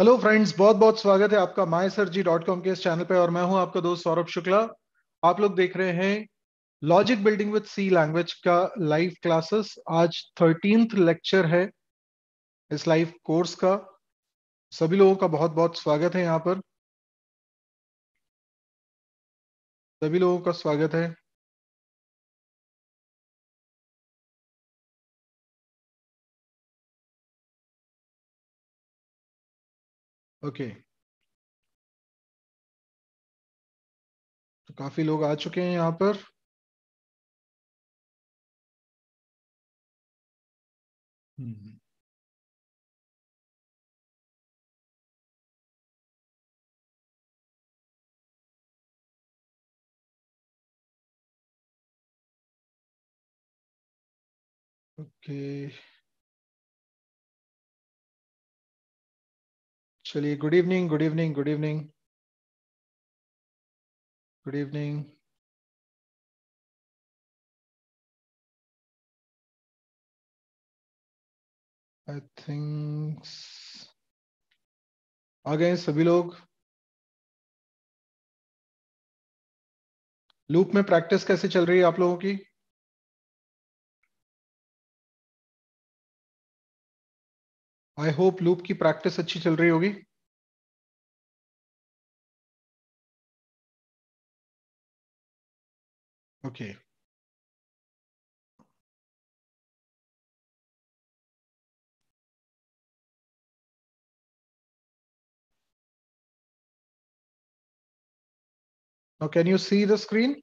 Hello friends बहुत बहुत स्वागत है आपका my sir G dot com के इस चैनल पे और मैं हूं आपका दोस्त सौरभ शुक्ला आप लोग देख रहे हैं logic building with C language का लाइव क्लासेस आज थर्टीन लेक्चर है इस लाइव कोर्स का सभी लोगों का बहुत बहुत स्वागत है यहाँ पर सभी लोगों का स्वागत है ओके तो काफी लोग आ चुके हैं यहां पर हम्म Okay. चलिए good evening good evening good evening good evening I think आ गए सभी लोग लूप में प्रैक्टिस कैसे चल रही है आप लोगों की आई होप लूप की प्रैक्टिस अच्छी चल रही होगी okay okay. Now can you see the screen?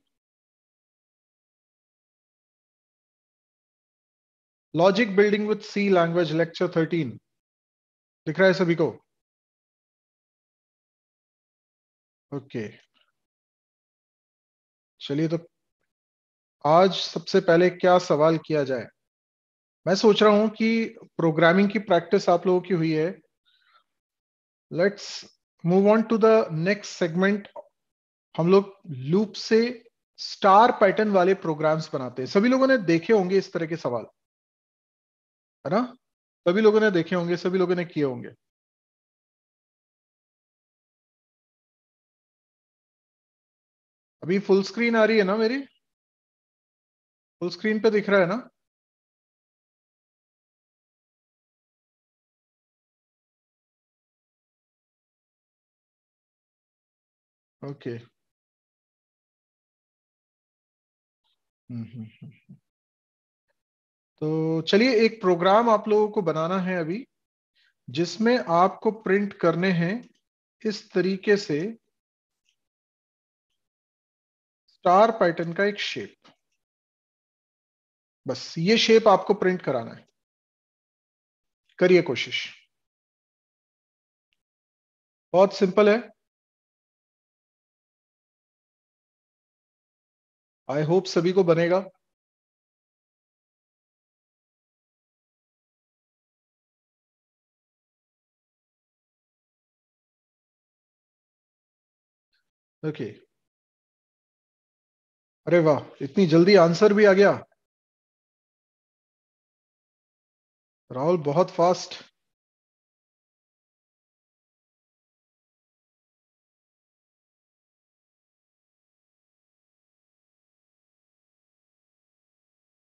Logic building with C language lecture 13. दिख रहा है सभी को ओके चलिए तो आज सबसे पहले क्या सवाल किया जाए मैं सोच रहा हूं कि प्रोग्रामिंग की प्रैक्टिस आप लोगों की हुई है let's move on to the next segment हम लोग लूप से स्टार पैटर्न वाले प्रोग्राम्स बनाते हैं सभी लोगों ने देखे होंगे इस तरह के सवाल है ना सभी लोगों ने देखे होंगे सभी लोगों ने किए होंगे अभी फुल स्क्रीन आ रही है ना मेरी फुल स्क्रीन पे दिख रहा है ना ओके okay. हम्म, हम्म, हम्म, हम्म। तो चलिए एक प्रोग्राम आप लोगों को बनाना है अभी जिसमें आपको प्रिंट करने हैं इस तरीके से स्टार पैटर्न का एक शेप बस ये शेप आपको प्रिंट कराना है करिए कोशिश बहुत सिंपल है आई होप सभी को बनेगा ओके okay. अरे वाह इतनी जल्दी आंसर भी आ गया राहुल बहुत फास्ट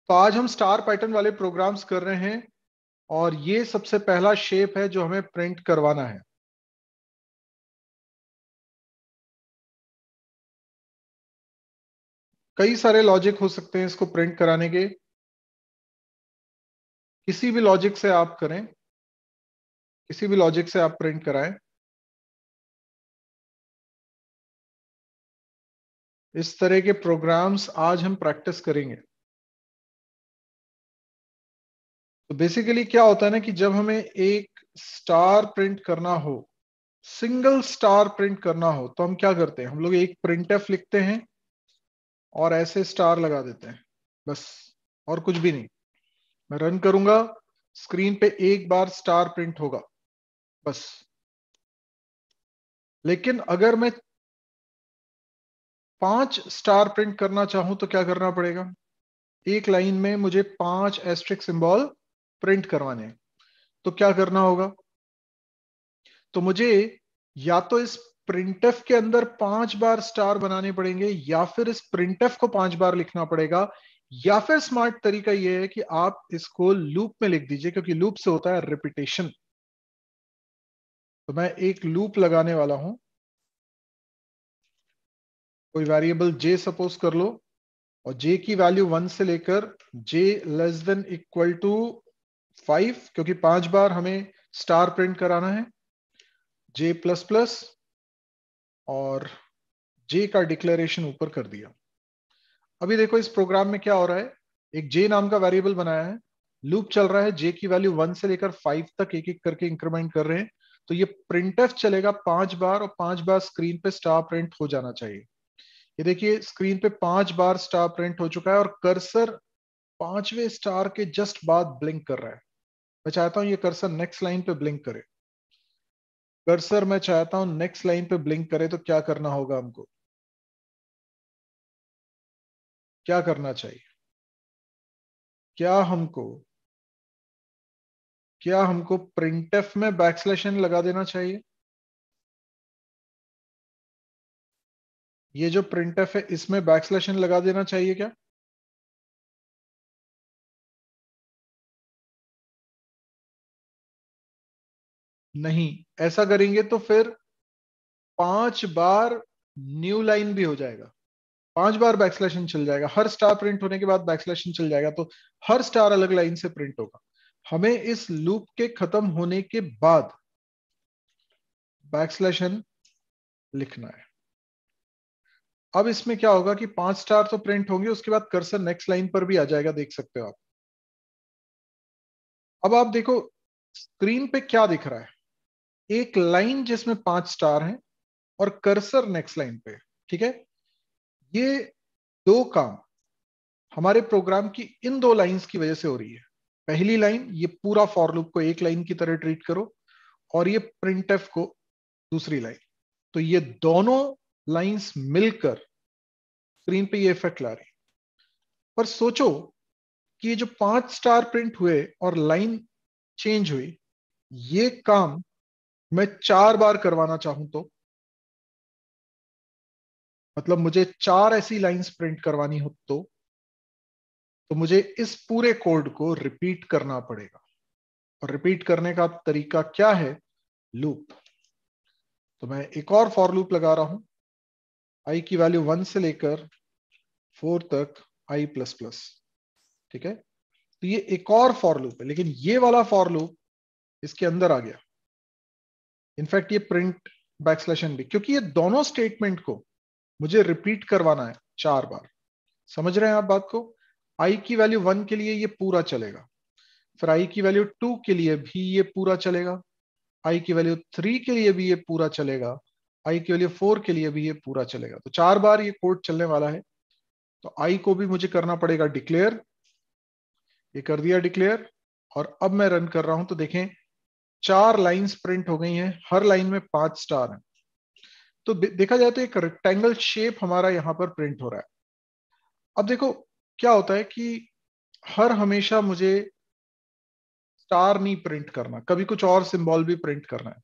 तो आज हम स्टार पैटर्न वाले प्रोग्राम्स कर रहे हैं और ये सबसे पहला शेप है जो हमें प्रिंट करवाना है कई सारे लॉजिक हो सकते हैं इसको प्रिंट कराने के किसी भी लॉजिक से आप करें किसी भी लॉजिक से आप प्रिंट कराएं इस तरह के प्रोग्राम्स आज हम प्रैक्टिस करेंगे तो बेसिकली क्या होता है ना कि जब हमें एक स्टार प्रिंट करना हो सिंगल स्टार प्रिंट करना हो तो हम क्या करते हैं हम लोग एक प्रिंट लिखते हैं और ऐसे स्टार लगा देते हैं बस और कुछ भी नहीं मैं रन करूंगा स्क्रीन पे एक बार स्टार प्रिंट होगा बस लेकिन अगर मैं पांच स्टार प्रिंट करना चाहूं तो क्या करना पड़ेगा एक लाइन में मुझे पांच एस्ट्रिक सिंबल प्रिंट करवाने हैं तो क्या करना होगा तो मुझे या तो इस प्रिंटफ के अंदर पांच बार स्टार बनाने पड़ेंगे या फिर इस प्रिंट को पांच बार लिखना पड़ेगा या फिर स्मार्ट तरीका यह है कि आप इसको लूप में लिख दीजिए क्योंकि लूप से होता है रिपीटेशन तो मैं एक लूप लगाने वाला हूं कोई वेरिएबल जे सपोज कर लो और जे की वैल्यू वन से लेकर J less than equal to five क्योंकि पांच बार हमें स्टार प्रिंट कराना है जे प्लस प्लस और जे का डिक्लेरेशन ऊपर कर दिया अभी देखो इस प्रोग्राम में क्या हो रहा है एक जे नाम का वेरिएबल बनाया है लूप चल रहा है जे की वैल्यू वन से लेकर फाइव तक एक एक करके इंक्रीमेंट कर रहे हैं तो ये प्रिंट चलेगा पांच बार और पांच बार स्क्रीन पे स्टार प्रिंट हो जाना चाहिए ये देखिए स्क्रीन पे पांच बार स्टार प्रिंट हो चुका है और कर्सर पांचवे स्टार के जस्ट बाद ब्लिंक कर रहा है मैं चाहता हूं ये कर्सर नेक्स्ट लाइन पे ब्लिंक करे कर्सर मैं चाहता हूं नेक्स्ट लाइन पे ब्लिंक करे तो क्या करना होगा हमको क्या करना चाहिए क्या हमको क्या हमको प्रिंट में बैकस्लैश एन लगा देना चाहिए ये जो प्रिंट है इसमें बैकस्लैश एन लगा देना चाहिए क्या नहीं ऐसा करेंगे तो फिर पांच बार न्यू लाइन भी हो जाएगा पांच बार बैक्सलेशन चल जाएगा हर स्टार प्रिंट होने के बाद बैक्सलेशन चल जाएगा तो हर स्टार अलग लाइन से प्रिंट होगा हमें इस लूप के खत्म होने के बाद बैक्सलेशन लिखना है अब इसमें क्या होगा कि पांच स्टार तो प्रिंट होंगे उसके बाद कर्सर नेक्स्ट लाइन पर भी आ जाएगा देख सकते हो आप अब आप देखो स्क्रीन पे क्या दिख रहा है एक लाइन जिसमें पांच स्टार हैं और कर्सर नेक्स्ट लाइन पे ठीक है ये दो काम हमारे प्रोग्राम की इन दो लाइंस की वजह से हो रही है पहली लाइन ये पूरा फॉरलुप को एक लाइन की तरह ट्रीट करो और ये प्रिंट को दूसरी लाइन तो ये दोनों लाइंस मिलकर स्क्रीन पे ये इफेक्ट ला रही पर सोचो कि ये जो पांच स्टार प्रिंट हुए और लाइन चेंज हुई ये काम मैं चार बार करवाना चाहूं तो मतलब मुझे चार ऐसी लाइंस प्रिंट करवानी हो तो तो मुझे इस पूरे कोड को रिपीट करना पड़ेगा और रिपीट करने का तरीका क्या है लूप तो मैं एक और फॉर लूप लगा रहा हूं आई की वैल्यू वन से लेकर फोर तक आई प्लस प्लस ठीक है तो ये एक और फॉर लूप है लेकिन ये वाला फॉर लूप इसके अंदर आ गया इनफैक्ट ये प्रिंट बैकस्लैश एन भी क्योंकि ये दोनों स्टेटमेंट को मुझे रिपीट करवाना है चार बार समझ रहे हैं आप बात को आई की वैल्यू वन के लिए ये पूरा चलेगा फिर आई की वैल्यू टू के लिए भी ये पूरा चलेगा आई की वैल्यू थ्री के लिए भी ये पूरा चलेगा आई की वैल्यू फोर के लिए भी ये पूरा चलेगा तो चार बार ये कोड चलने वाला है तो आई को भी मुझे करना पड़ेगा डिक्लेयर ये कर दिया डिक्लेयर और अब मैं रन कर रहा हूं तो देखें चार लाइंस प्रिंट हो गई हैं हर लाइन में पांच स्टार हैं तो देखा जाए तो एक रेक्टेंगल शेप हमारा यहाँ पर प्रिंट हो रहा है अब देखो क्या होता है कि हर हमेशा मुझे स्टार नहीं प्रिंट करना कभी कुछ और सिंबल भी प्रिंट करना है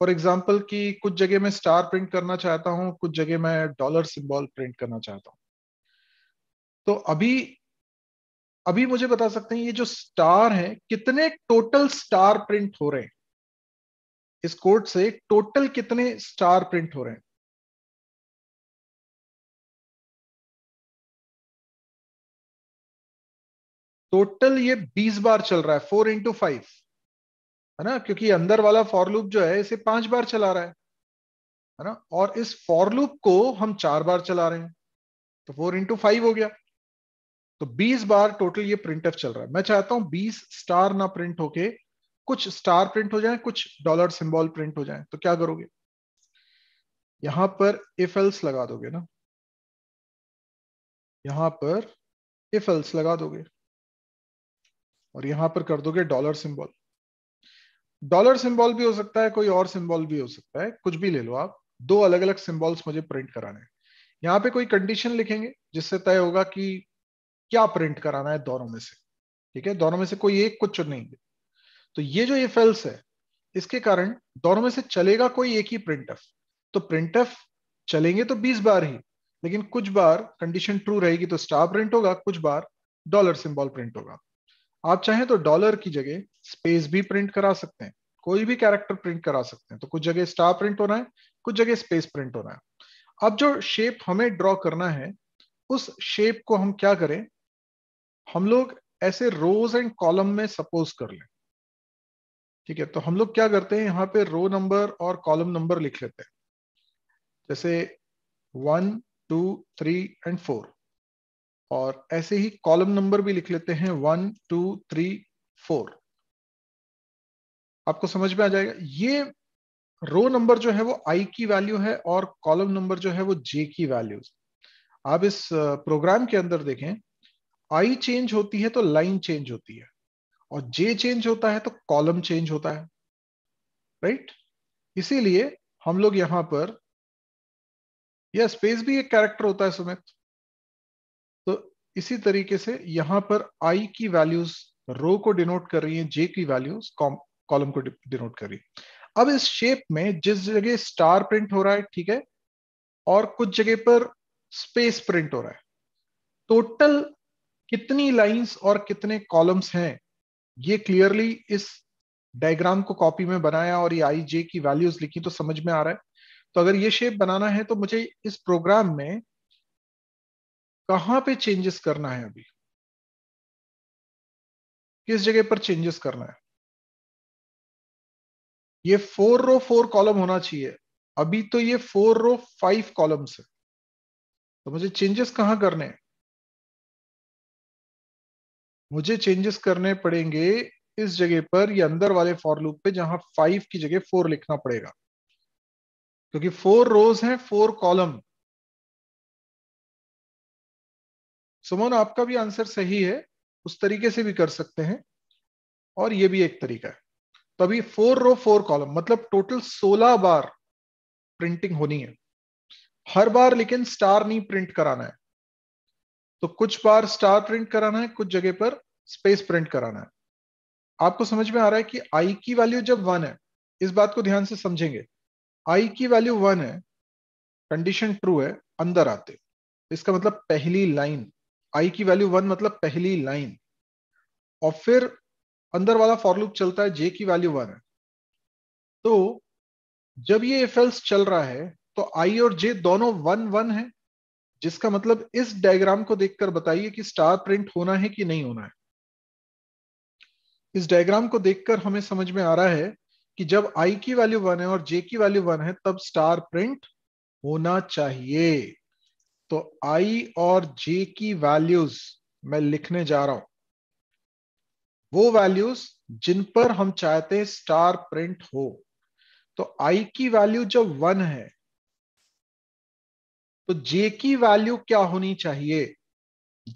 फॉर एग्जाम्पल कि कुछ जगह मैं स्टार प्रिंट करना चाहता हूँ कुछ जगह मैं डॉलर सिंबल प्रिंट करना चाहता हूं तो अभी अभी मुझे बता सकते हैं ये जो स्टार है कितने टोटल स्टार प्रिंट हो रहे हैं इस कोड से टोटल कितने स्टार प्रिंट हो रहे हैं टोटल ये 20 बार चल रहा है फोर इंटू फाइव है ना क्योंकि अंदर वाला फॉरलूप जो है इसे पांच बार चला रहा है है ना और इस फॉरलूप को हम चार बार चला रहे हैं तो फोर इंटू फाइव हो गया तो 20 बार टोटल ये प्रिंट चल रहा है मैं चाहता हूं 20 स्टार ना प्रिंट होके कुछ स्टार प्रिंट हो जाए कुछ डॉलर सिंबल प्रिंट हो जाए तो क्या करोगे यहां पर इफ एल्स लगा दोगे ना यहां पर इफ एल्स लगा दोगे और यहां पर कर दोगे डॉलर सिंबल डॉलर सिंबल भी हो सकता है कोई और सिंबल भी हो सकता है कुछ भी ले लो आप दो अलग अलग सिंबल्स मुझे प्रिंट कराने हैं यहाँ पे कोई कंडीशन लिखेंगे जिससे तय होगा कि क्या प्रिंट कराना है दोनों में से ठीक है दोनों में से कोई एक कुछ चुनेंगे तो ये जो ये फेल्स है इसके कारण दोनों में से चलेगा कोई एक ही प्रिंट तो प्रिंट चलेंगे तो बीस बार ही लेकिन कुछ बार कंडीशन ट्रू रहेगी तो स्टार प्रिंट होगा कुछ बार डॉलर सिंबल प्रिंट होगा आप चाहें तो डॉलर की जगह स्पेस भी प्रिंट करा सकते हैं कोई भी कैरेक्टर प्रिंट करा सकते हैं तो कुछ जगह स्टार प्रिंट होना है कुछ जगह स्पेस प्रिंट होना है अब जो शेप हमें ड्रॉ करना है उस शेप को हम क्या करें हम लोग ऐसे रोज एंड कॉलम में सपोज कर लें ठीक है तो हम लोग क्या करते हैं यहाँ पे रो नंबर और कॉलम नंबर लिख लेते हैं जैसे one two three and four और ऐसे ही कॉलम नंबर भी लिख लेते हैं वन टू थ्री फोर आपको समझ में आ जाएगा ये रो नंबर जो है वो आई की वैल्यू है और कॉलम नंबर जो है वो जे की वैल्यूज आप इस प्रोग्राम के अंदर देखें आई चेंज होती है तो लाइन चेंज होती है और जे चेंज होता है तो कॉलम चेंज होता है राइट इसीलिए हम लोग यहां पर यह स्पेस भी एक कैरेक्टर होता है सुमित तो इसी तरीके से यहां पर आई की वैल्यूज रो को डिनोट कर रही है जे की वैल्यूज कॉलम को डिनोट कर रही है अब इस शेप में जिस जगह स्टार प्रिंट हो रहा है ठीक है और कुछ जगह पर स्पेस प्रिंट हो रहा है टोटल कितनी लाइंस और कितने कॉलम्स हैं ये क्लियरली इस डायग्राम को कॉपी में बनाया और ये आई जे की वैल्यूज लिखी तो समझ में आ रहा है तो अगर ये शेप बनाना है तो मुझे इस प्रोग्राम में कहां पे चेंजेस करना है अभी किस जगह पर चेंजेस करना है ये फोर रो फोर कॉलम होना चाहिए अभी तो ये फोर रो फाइव कॉलम्स है तो मुझे चेंजेस कहां करने हैं मुझे चेंजेस करने पड़ेंगे इस जगह पर या अंदर वाले फॉर लूप पे जहां फाइव की जगह फोर लिखना पड़ेगा क्योंकि फोर रोज हैं फोर कॉलम सुमन आपका भी आंसर सही है उस तरीके से भी कर सकते हैं और ये भी एक तरीका है तो अभी फोर रो फोर कॉलम मतलब टोटल सोलह बार प्रिंटिंग होनी है हर बार लेकिन स्टार नहीं प्रिंट कराना है तो कुछ बार स्टार प्रिंट कराना है कुछ जगह पर स्पेस प्रिंट कराना है आपको समझ में आ रहा है कि आई की वैल्यू जब वन है इस बात को ध्यान से समझेंगे आई की वैल्यू वन है कंडीशन ट्रू है अंदर आते इसका मतलब पहली लाइन आई की वैल्यू वन मतलब पहली लाइन और फिर अंदर वाला फॉर चलता है जे की वैल्यू वन है तो जब ये एफ चल रहा है तो आई और जे दोनों वन वन है जिसका मतलब इस डायग्राम को देखकर बताइए कि स्टार प्रिंट होना है कि नहीं होना है इस डायग्राम को देखकर हमें समझ में आ रहा है कि जब आई की वैल्यू वन है और जे की वैल्यू वन है तब स्टार प्रिंट होना चाहिए तो आई और जे की वैल्यूज मैं लिखने जा रहा हूं वो वैल्यूज जिन पर हम चाहते हैं स्टार प्रिंट हो तो आई की वैल्यू जब वन है तो जे की वैल्यू क्या होनी चाहिए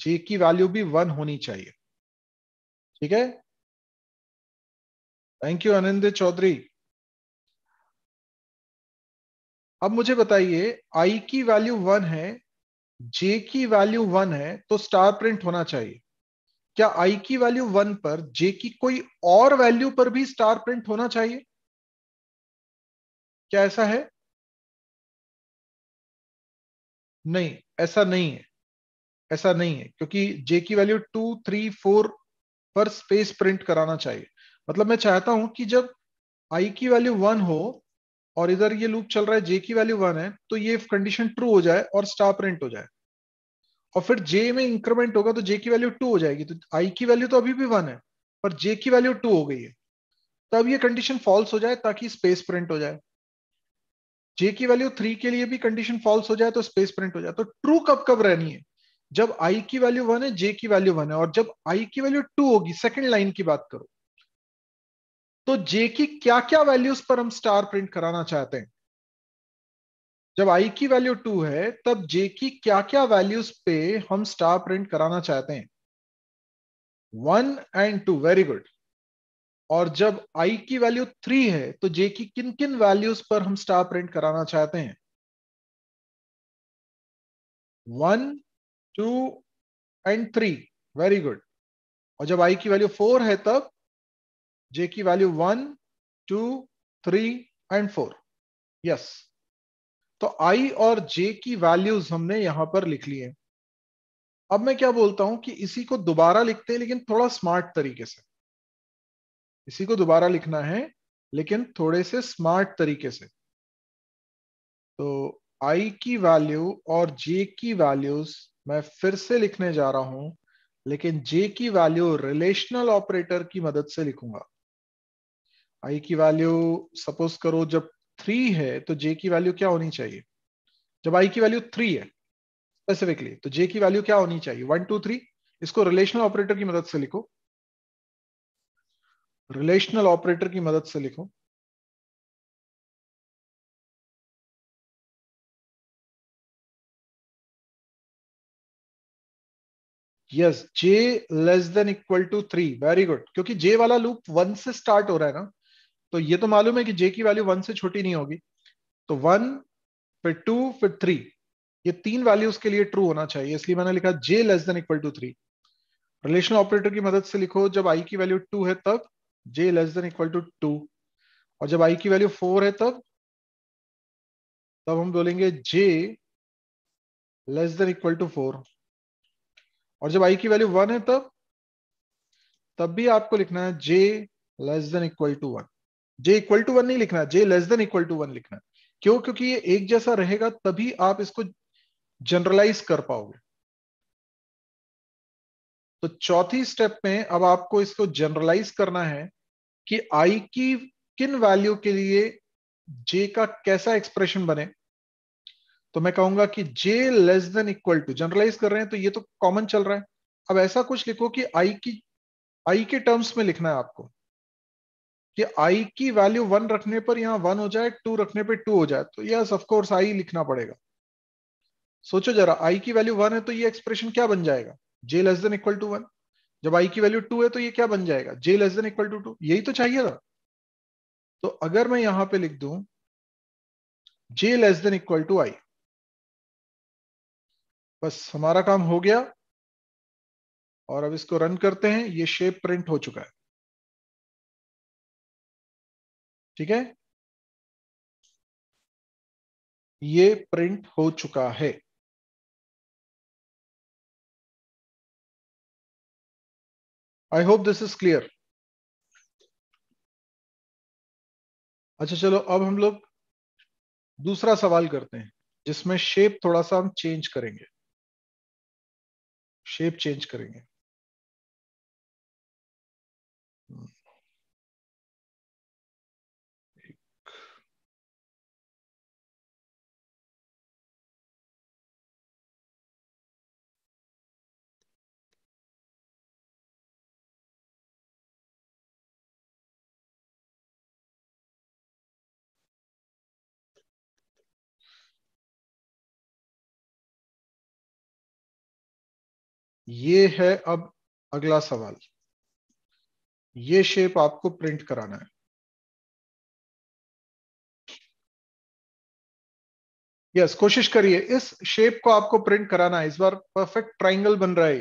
जे की वैल्यू भी वन होनी चाहिए ठीक है थैंक यू अनिंद चौधरी अब मुझे बताइए आई की वैल्यू वन है जे की वैल्यू वन है तो स्टार प्रिंट होना चाहिए क्या आई की वैल्यू वन पर जे की कोई और वैल्यू पर भी स्टार प्रिंट होना चाहिए क्या ऐसा है नहीं ऐसा नहीं है ऐसा नहीं है क्योंकि जे की वैल्यू टू थ्री फोर पर स्पेस प्रिंट कराना चाहिए मतलब मैं चाहता हूं कि जब आई की वैल्यू वन हो और इधर ये लूप चल रहा है जे की वैल्यू वन है तो ये कंडीशन ट्रू हो जाए और स्टार प्रिंट हो जाए और फिर जे में इंक्रीमेंट होगा तो जे की वैल्यू टू हो जाएगी तो आई की वैल्यू तो अभी भी वन है पर जे की वैल्यू टू हो गई है तब ये कंडीशन फॉल्स हो जाए ताकि स्पेस प्रिंट हो जाए जे की वैल्यू थ्री के लिए भी कंडीशन फॉल्स हो जाए तो स्पेस प्रिंट हो जाए तो ट्रू कब कब रहनी है जब आई की वैल्यू वन है जे की वैल्यू वन है और जब आई की वैल्यू टू होगी सेकंड लाइन की बात करो तो जे की क्या क्या वैल्यूज पर हम स्टार प्रिंट कराना चाहते हैं जब आई की वैल्यू टू है तब जे की क्या क्या वैल्यूज पे हम स्टार प्रिंट कराना चाहते हैं one and two very good और जब आई की वैल्यू थ्री है तो जे की किन किन वैल्यूज पर हम स्टार प्रिंट कराना चाहते हैं one two and three very good और जब आई की वैल्यू फोर है तब जे की value one two three and four yes तो आई और जे की वैल्यूज हमने यहां पर लिख ली है अब मैं क्या बोलता हूं कि इसी को दोबारा लिखते हैं लेकिन थोड़ा स्मार्ट तरीके से इसी को दोबारा लिखना है लेकिन थोड़े से स्मार्ट तरीके से तो आई की वैल्यू और जे की वैल्यूज मैं फिर से लिखने जा रहा हूं लेकिन जे की वैल्यू रिलेशनल ऑपरेटर की मदद से लिखूंगा आई की वैल्यू सपोज करो जब थ्री है तो जे की वैल्यू क्या होनी चाहिए जब आई की वैल्यू थ्री है स्पेसिफिकली तो जे की वैल्यू क्या होनी चाहिए वन टू थ्री इसको रिलेशनल ऑपरेटर की मदद से लिखो रिलेशनल ऑपरेटर की मदद से लिखो yes J less than equal to three very good क्योंकि जे वाला लूप वन से स्टार्ट हो रहा है ना तो ये तो मालूम है कि जे की वैल्यू वन से छोटी नहीं होगी तो वन फिर टू फिर थ्री ये तीन वैल्यूज के लिए ट्रू होना चाहिए इसलिए मैंने लिखा J less than equal to three relational operator की मदद से लिखो जब आई की वैल्यू टू है तब J less than equal to two और जब आई की वैल्यू फोर है तब तब हम बोलेंगे J less than equal to four और जब आई की वैल्यू वन है तब तब भी आपको लिखना है J less than equal to one J equal to one नहीं लिखना J less than equal to one लिखना क्यों क्योंकि ये एक जैसा रहेगा तभी आप इसको जनरलाइज कर पाओगे तो चौथी स्टेप में अब आपको इसको जनरलाइज करना है कि आई की किन वैल्यू के लिए जे का कैसा एक्सप्रेशन बने तो मैं कहूंगा कि J less than equal to generalise कर रहे हैं तो ये तो कॉमन चल रहा है अब ऐसा कुछ लिखो कि आई की आई के टर्म्स में लिखना है आपको कि आई की वैल्यू वन रखने पर यहां वन हो जाए टू रखने पर टू हो जाए तो यस ऑफकोर्स आई लिखना पड़ेगा सोचो जरा आई की वैल्यू वन है तो ये एक्सप्रेशन क्या बन जाएगा J less than equal to one जब आई की वैल्यू टू है तो ये क्या बन जाएगा J less than equal to two यही तो चाहिए था तो अगर मैं यहां पे लिख दू J less than equal to I बस हमारा काम हो गया और अब इसको रन करते हैं ये शेप प्रिंट हो चुका है ठीक है ये प्रिंट हो चुका है I hope this is clear अच्छा चलो अब हम लोग दूसरा सवाल करते हैं जिसमें शेप थोड़ा सा हम चेंज करेंगे शेप चेंज करेंगे ये है अब अगला सवाल ये शेप आपको प्रिंट कराना है यस yes, कोशिश करिए इस शेप को आपको प्रिंट कराना है इस बार परफेक्ट ट्राइंगल बन रहा है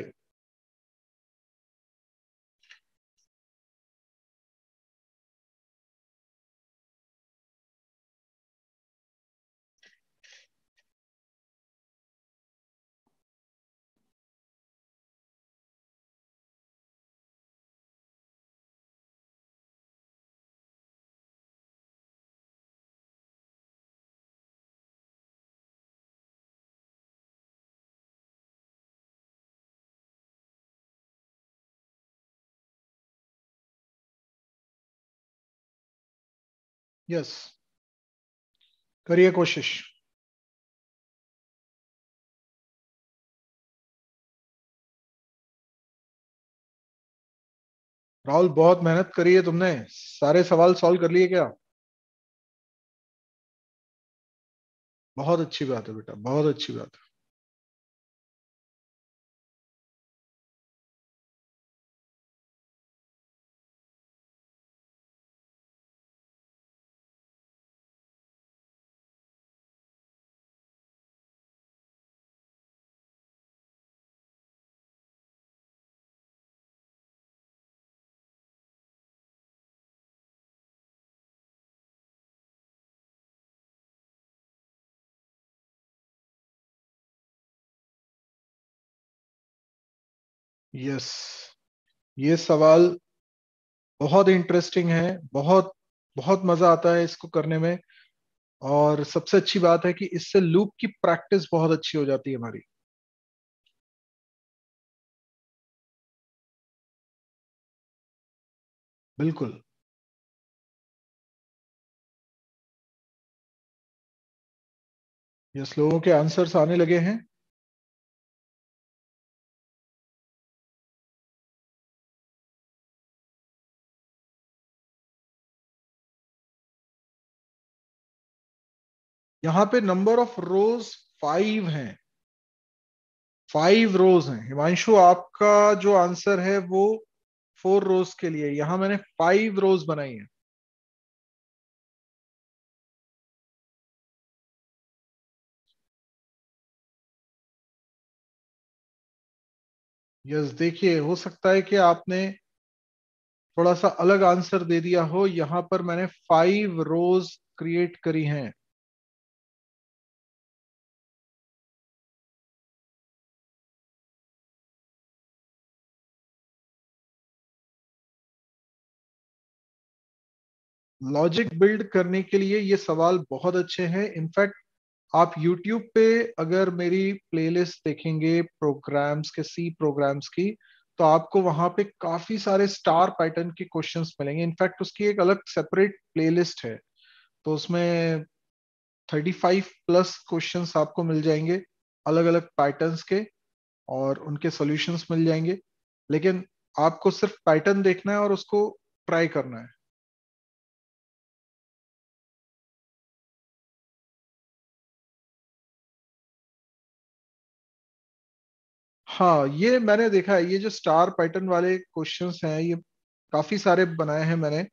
यस करिए कोशिश राहुल बहुत मेहनत करी है तुमने सारे सवाल सॉल्व कर लिए क्या बहुत अच्छी बात है बेटा बहुत अच्छी बात है यस ये सवाल बहुत इंटरेस्टिंग है बहुत बहुत मजा आता है इसको करने में और सबसे अच्छी बात है कि इससे लूप की प्रैक्टिस बहुत अच्छी हो जाती है हमारी बिल्कुल यस लोगों के आंसर्स आने लगे हैं यहां पे नंबर ऑफ रोज फाइव हैं फाइव रोज हैं हिमांशु आपका जो आंसर है वो फोर रोज के लिए यहां मैंने फाइव रोज बनाई है यस देखिए हो सकता है कि आपने थोड़ा सा अलग आंसर दे दिया हो यहां पर मैंने फाइव रोज क्रिएट करी हैं लॉजिक बिल्ड करने के लिए ये सवाल बहुत अच्छे हैं इनफैक्ट आप YouTube पे अगर मेरी प्लेलिस्ट देखेंगे प्रोग्राम्स के सी प्रोग्राम्स की तो आपको वहां पे काफी सारे स्टार पैटर्न के क्वेश्चंस मिलेंगे इनफैक्ट उसकी एक अलग सेपरेट प्लेलिस्ट है तो उसमें 35 प्लस क्वेश्चंस आपको मिल जाएंगे अलग अलग पैटर्न्स के और उनके सॉल्यूशंस मिल जाएंगे लेकिन आपको सिर्फ पैटर्न देखना है और उसको ट्राई करना है हाँ ये मैंने देखा है ये जो स्टार पैटर्न वाले क्वेश्चंस हैं ये काफी सारे बनाए हैं मैंने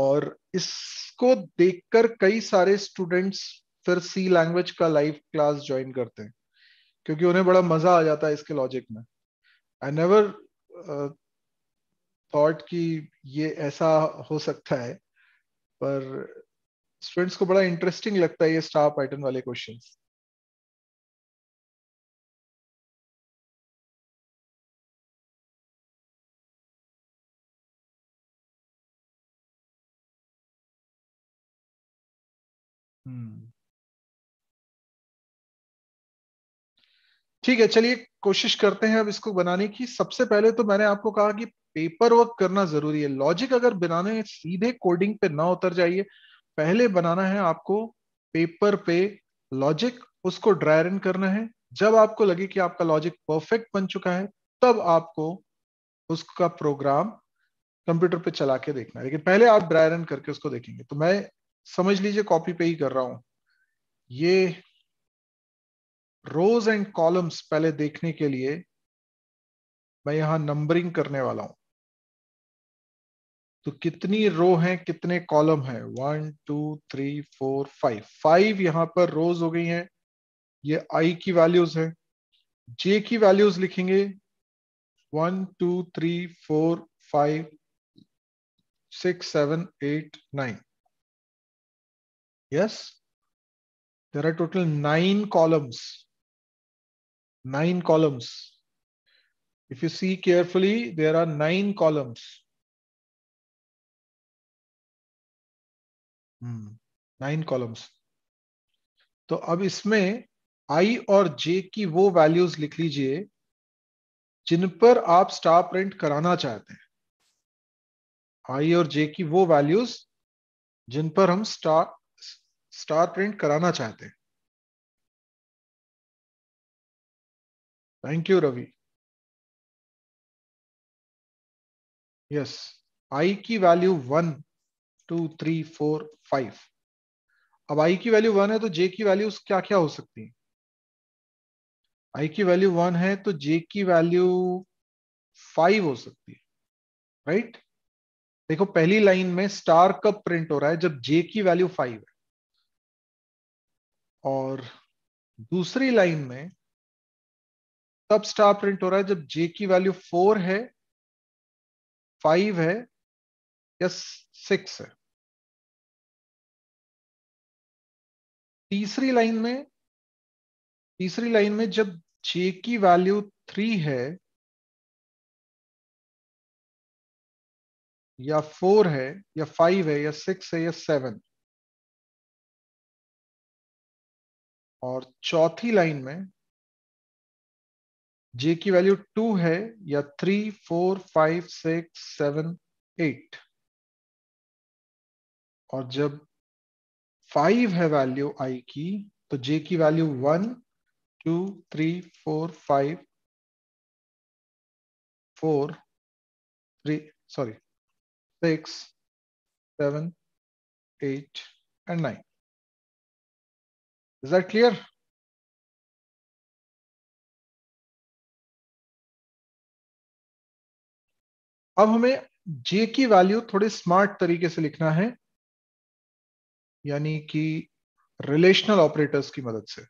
और इसको देखकर कई सारे स्टूडेंट्स फिर सी लैंग्वेज का लाइव क्लास ज्वाइन करते हैं क्योंकि उन्हें बड़ा मजा आ जाता है इसके लॉजिक में आई नेवर थॉट कि ये ऐसा हो सकता है पर स्टूडेंट्स को बड़ा इंटरेस्टिंग लगता है ये स्टार पैटर्न वाले क्वेश्चंस ठीक है चलिए कोशिश करते हैं अब इसको बनाने की सबसे पहले तो मैंने आपको कहा कि पेपर वर्क करना जरूरी है लॉजिक अगर बनाने सीधे कोडिंग पे ना उतर जाइए पहले बनाना है आपको पेपर पे लॉजिक उसको ड्राई रन करना है जब आपको लगे कि आपका लॉजिक परफेक्ट बन चुका है तब आपको उसका प्रोग्राम कंप्यूटर पे चला के देखना है लेकिन पहले आप ड्राई रन करके उसको देखेंगे तो मैं समझ लीजिए कॉपी पे ही कर रहा हूं ये रोज एंड कॉलम्स पहले देखने के लिए मैं यहां नंबरिंग करने वाला हूं तो कितनी रो है कितने कॉलम है one two three four five five यहां पर रोज हो गई हैं ये आई की वैल्यूज है जे की वैल्यूज लिखेंगे one two three four five six seven eight nine yes there are total nine columns nine columns. If you see carefully, there are nine columns. Hmm, nine columns. तो अब इसमें आई और जे की वो वैल्यूज लिख लीजिए जिन पर आप स्टार प्रिंट कराना चाहते हैं आई और जे की वो वैल्यूज जिन पर हम स्टार स्टार प्रिंट कराना चाहते हैं Thank you, Ravi. Yes, i की value one two three four five अब i की वैल्यू वन है तो j की वैल्यू क्या क्या हो सकती है i की वैल्यू वन है तो j की वैल्यू फाइव हो सकती है राइट right? देखो पहली लाइन में स्टार कब प्रिंट हो रहा है जब j की वैल्यू फाइव है और दूसरी लाइन में तब स्टार प्रिंट हो रहा है जब जे की वैल्यू फोर है फाइव है या सिक्स है तीसरी लाइन में तीसरी लाइन में जब जे की वैल्यू थ्री है या फोर है या फाइव है या सिक्स है या सेवन और चौथी लाइन में जे की वैल्यू टू है या three four five six seven eight और जब फाइव है वैल्यू आई की तो जे की value one two three four five four three sorry six seven eight and nine is that clear अब हमें जे की वैल्यू थोड़े स्मार्ट तरीके से लिखना है यानी कि रिलेशनल ऑपरेटर्स की मदद से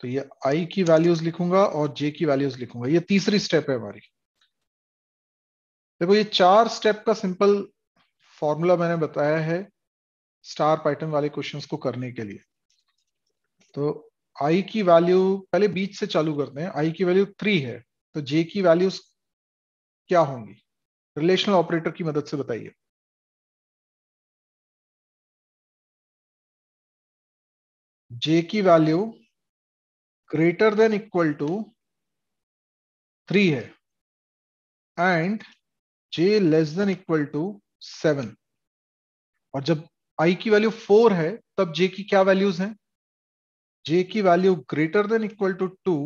तो ये आई की वैल्यूज लिखूंगा और जे की वैल्यूज लिखूंगा ये तीसरी स्टेप है हमारी देखो ये चार स्टेप का सिंपल फॉर्मूला मैंने बताया है स्टार पैटर्न वाले क्वेश्चंस को करने के लिए तो आई की वैल्यू पहले बीच से चालू करते हैं आई की वैल्यू थ्री है तो जे की वैल्यूज क्या होंगी रिलेशनल ऑपरेटर की मदद से बताइए जे की value greater than equal to three है and J less than equal to seven और जब आई की वैल्यू फोर है तब जे की क्या वैल्यूज हैं जे की value greater than equal to two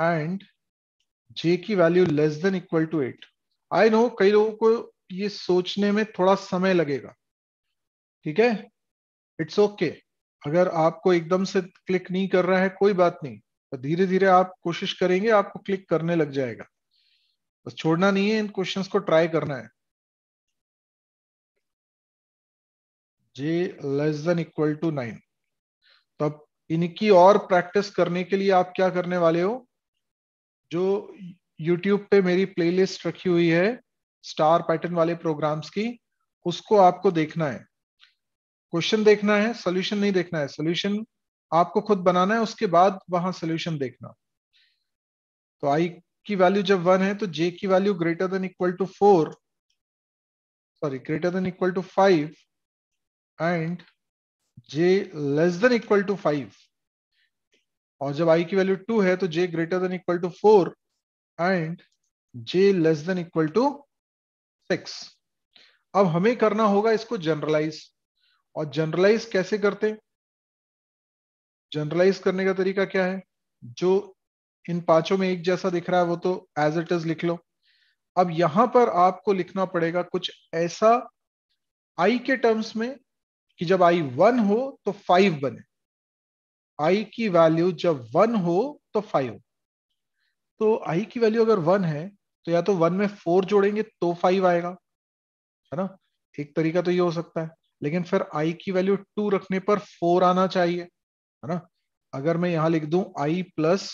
and J की value less than equal to eight I know कई लोगों को ये सोचने में थोड़ा समय लगेगा ठीक है इट्स ओके okay. अगर आपको एकदम से क्लिक नहीं कर रहा है कोई बात नहीं तो धीरे धीरे आप कोशिश करेंगे आपको क्लिक करने लग जाएगा बस छोड़ना नहीं है इन क्वेश्चंस को ट्राई करना है J less than equal to nine तो अब इनकी और प्रैक्टिस करने के लिए आप क्या करने वाले हो जो यूट्यूब पे मेरी प्लेलिस्ट रखी हुई है स्टार पैटर्न वाले प्रोग्राम्स की उसको आपको देखना है क्वेश्चन देखना है सोल्यूशन नहीं देखना है सोल्यूशन आपको खुद बनाना है उसके बाद वहां सोल्यूशन देखना तो आई की वैल्यू जब वन है तो जे की value greater than equal to four sorry greater than equal to five and J less than equal to five और जब आई की वैल्यू टू है तो J greater than equal to four and J less than equal to six अब हमें करना होगा इसको जनरलाइज और जनरलाइज कैसे करते जनरलाइज करने का तरीका क्या है जो इन पांचों में एक जैसा दिख रहा है वो तो एज इट इज लिख लो अब यहां पर आपको लिखना पड़ेगा कुछ ऐसा आई के टर्म्स में कि जब आई वन हो तो फाइव बने आई की वैल्यू जब वन हो तो फाइव तो आई की वैल्यू अगर वन है तो या तो वन में फोर जोड़ेंगे तो फाइव आएगा है ना एक तरीका तो ये हो सकता है लेकिन फिर आई की वैल्यू टू रखने पर फोर आना चाहिए है ना अगर मैं यहां लिख दू आई प्लस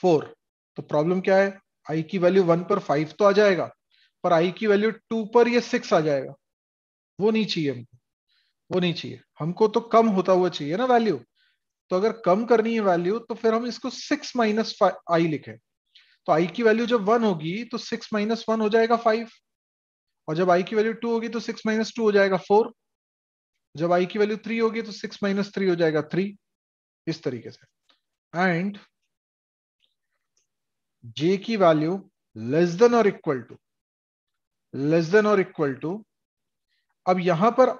फोर तो प्रॉब्लम क्या है आई की वैल्यू वन पर फाइव तो आ जाएगा पर आई की वैल्यू टू पर ये सिक्स आ जाएगा वो नहीं चाहिए हमको वो नहीं चाहिए हमको तो कम होता हुआ चाहिए ना वैल्यू तो अगर कम करनी है वैल्यू तो फिर हम इसको सिक्स माइनस आई लिखे तो आई की वैल्यू जब वन होगी तो सिक्स माइनस वन हो जाएगा फाइव और जब आई की वैल्यू टू होगी तो सिक्स माइनस टू हो जाएगा फोर जब आई की वैल्यू थ्री होगी तो सिक्स माइनस थ्री हो जाएगा थ्री इस तरीके से एंड जे की वैल्यू लेस देन और इक्वल टू लेस देन और इक्वल टू अब यहां पर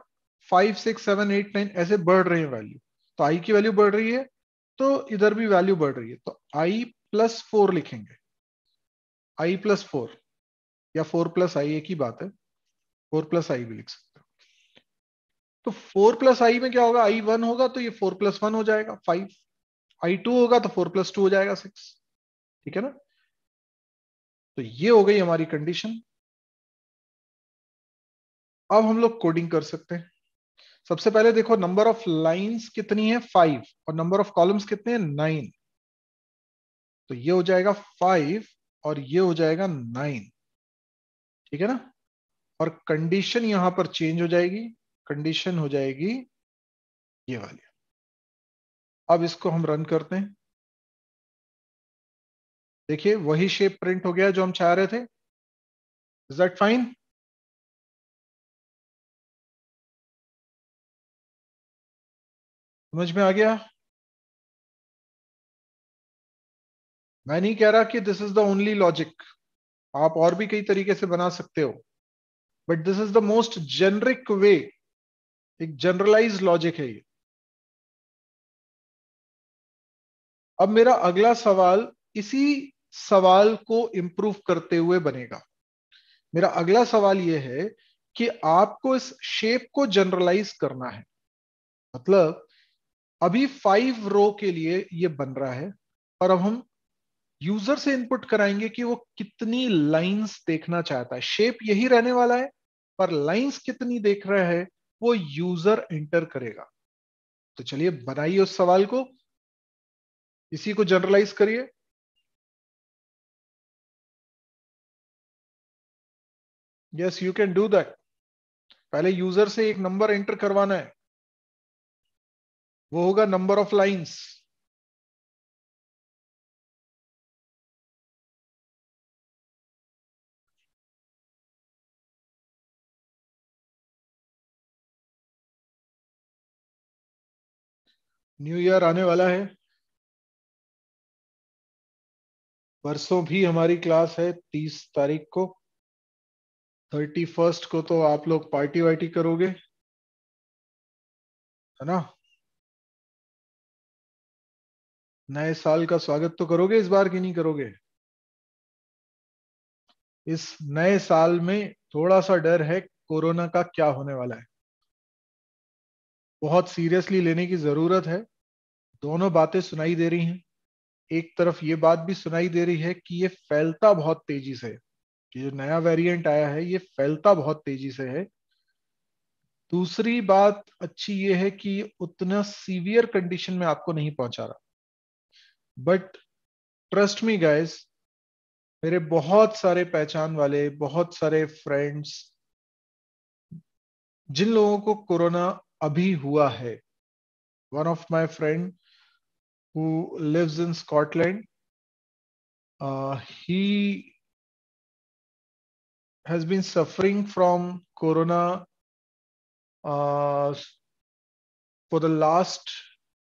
five six seven eight nine ऐसे बढ़ रहे हैं वैल्यू तो आई की वैल्यू बढ़ रही है तो इधर भी वैल्यू बढ़ रही है तो आई प्लस फोर लिखेंगे i प्लस फोर या फोर प्लस आई एक ही बात है फोर प्लस आई भी लिख सकते हो तो फोर प्लस आई में क्या होगा आई वन होगा तो ये फोर प्लस वन हो जाएगा फाइव आई टू होगा तो फोर प्लस टू हो जाएगा सिक्स ठीक है ना तो ये हो गई हमारी कंडीशन अब हम लोग कोडिंग कर सकते हैं सबसे पहले देखो नंबर ऑफ लाइंस कितनी है फाइव और नंबर ऑफ कॉलम्स कितने हैं नाइन तो ये हो जाएगा फाइव और ये हो जाएगा नाइन ठीक है ना और कंडीशन यहां पर चेंज हो जाएगी कंडीशन हो जाएगी ये वाली अब इसको हम रन करते हैं देखिए वही शेप प्रिंट हो गया जो हम चाह रहे थे इज दैट फाइन समझ में आ गया मैं नहीं कह रहा कि this is the only logic आप और भी कई तरीके से बना सकते हो but this is the most generic way एक जनरलाइज लॉजिक है ये अब मेरा अगला सवाल इसी सवाल को इंप्रूव करते हुए बनेगा मेरा अगला सवाल यह है कि आपको इस शेप को जनरलाइज करना है मतलब अभी फाइव रो के लिए ये बन रहा है और अब हम यूजर से इनपुट कराएंगे कि वो कितनी लाइंस देखना चाहता है शेप यही रहने वाला है पर लाइंस कितनी देख रहा है वो यूजर एंटर करेगा तो चलिए बनाइए उस सवाल को इसी को जनरलाइज करिए yes you can do that पहले यूजर से एक नंबर एंटर करवाना है वो होगा number of lines new year आने वाला है परसों भी हमारी क्लास है तीस तारीख को थर्टी फर्स्ट को तो आप लोग पार्टी वार्टी करोगे है ना नए साल का स्वागत तो करोगे इस बार की नहीं करोगे इस नए साल में थोड़ा सा डर है कोरोना का क्या होने वाला है बहुत सीरियसली लेने की जरूरत है दोनों बातें सुनाई दे रही हैं एक तरफ ये बात भी सुनाई दे रही है कि ये फैलता बहुत तेजी से ये जो नया वेरिएंट आया है ये फैलता बहुत तेजी से है दूसरी बात अच्छी ये है कि उतना सीवियर कंडीशन में आपको नहीं पहुंचा रहा बट ट्रस्ट मी गाइस मेरे बहुत सारे पहचान वाले बहुत सारे फ्रेंड्स जिन लोगों को कोरोना अभी हुआ है one of my friend who lives in Scotland ही has been suffering from corona for the last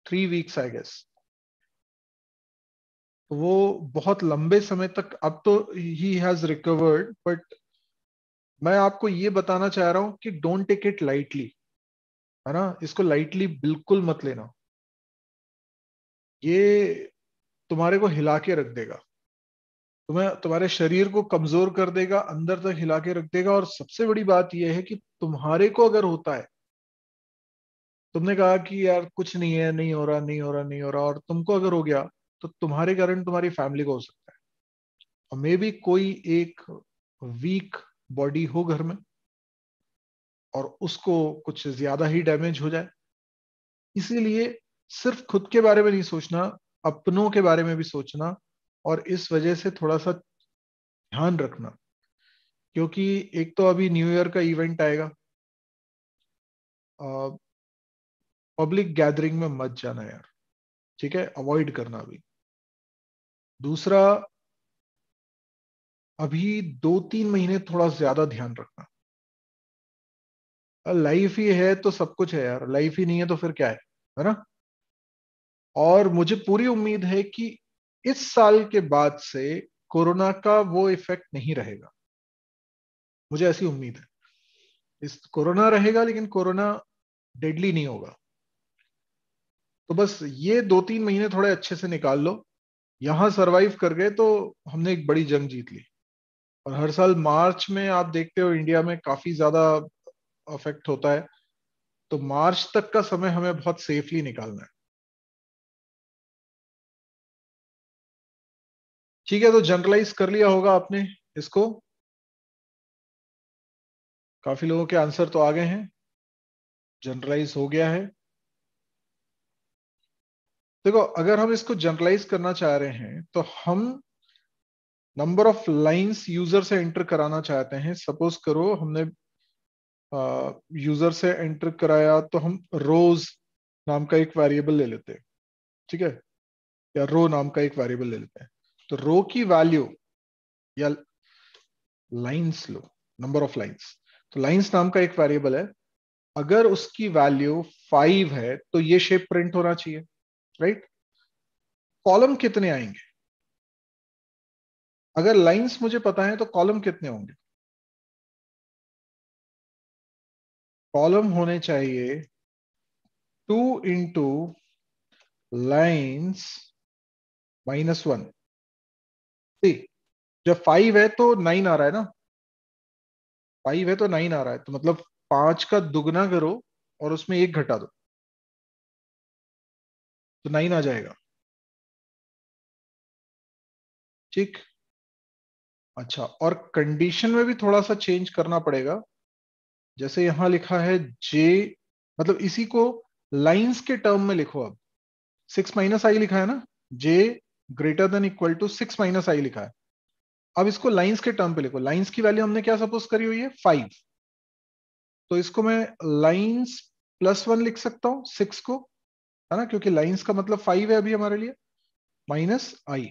three weeks I guess वो बहुत लंबे समय तक अब तो ही हैज रिकवर्ड बट मैं आपको ये बताना चाह रहा हूं कि डोंट टेक इट लाइटली है ना इसको लाइटली बिल्कुल मत लेना ये तुम्हारे को हिला के रख देगा तुम्हें तुम्हारे शरीर को कमजोर कर देगा अंदर तक हिला के रख देगा और सबसे बड़ी बात यह है कि तुम्हारे को अगर होता है तुमने कहा कि यार कुछ नहीं है नहीं हो रहा नहीं हो रहा नहीं हो रहा और तुमको अगर हो गया तो तुम्हारे कारण तुम्हारी फैमिली को हो सकता है और मे भी कोई एक वीक बॉडी हो घर में और उसको कुछ ज्यादा ही डैमेज हो जाए इसीलिए सिर्फ खुद के बारे में नहीं सोचना अपनों के बारे में भी सोचना और इस वजह से थोड़ा सा ध्यान रखना क्योंकि एक तो अभी न्यू ईयर का इवेंट आएगा पब्लिक गैदरिंग में मत जाना यार ठीक है अवॉइड करना भी दूसरा अभी दो तीन महीने थोड़ा ज्यादा ध्यान रखना लाइफ ही है तो सब कुछ है यार लाइफ ही नहीं है तो फिर क्या है है ना और मुझे पूरी उम्मीद है कि इस साल के बाद से कोरोना का वो इफेक्ट नहीं रहेगा मुझे ऐसी उम्मीद है इस कोरोना रहेगा लेकिन कोरोना डेडली नहीं होगा तो बस ये दो तीन महीने थोड़े अच्छे से निकाल लो यहां सरवाइव कर गए तो हमने एक बड़ी जंग जीत ली और हर साल मार्च में आप देखते हो इंडिया में काफी ज्यादा अफेक्ट होता है तो मार्च तक का समय हमें बहुत सेफली निकालना है ठीक है तो जनरलाइज कर लिया होगा आपने इसको काफी लोगों के आंसर तो आ गए हैं जनरलाइज हो गया है देखो अगर हम इसको जनरलाइज करना चाह रहे हैं तो हम नंबर ऑफ लाइंस यूजर से एंटर कराना चाहते हैं सपोज करो हमने यूजर से एंटर कराया तो हम रोज नाम का एक वेरिएबल ले लेते हैं ठीक है या रो नाम का एक वेरिएबल ले लेते हैं तो रो की वैल्यू या लाइंस लो नंबर ऑफ लाइंस तो लाइंस नाम का एक वेरिएबल है अगर उसकी वैल्यू फाइव है तो ये शेप प्रिंट होना चाहिए राइट कॉलम कितने आएंगे अगर लाइंस मुझे पता है तो कॉलम कितने होंगे कॉलम होने चाहिए two into lines minus one जब फाइव है तो नाइन आ रहा है ना फाइव है तो नाइन आ रहा है तो मतलब पांच का दुगना करो और उसमें एक घटा दो तो नाइन आ जाएगा ठीक अच्छा और कंडीशन में भी थोड़ा सा चेंज करना पड़ेगा जैसे यहां लिखा है जे मतलब इसी को लाइंस के टर्म में लिखो अब सिक्स माइनस आई लिखा है ना J greater than equal to six minus I लिखा है अब इसको लाइंस के टर्म पे लिखो लाइंस की वैल्यू हमने क्या सपोज करी हुई है फाइव तो इसको मैं लाइंस प्लस वन लिख सकता हूं सिक्स को है ना क्योंकि लाइंस का मतलब फाइव है अभी हमारे लिए minus I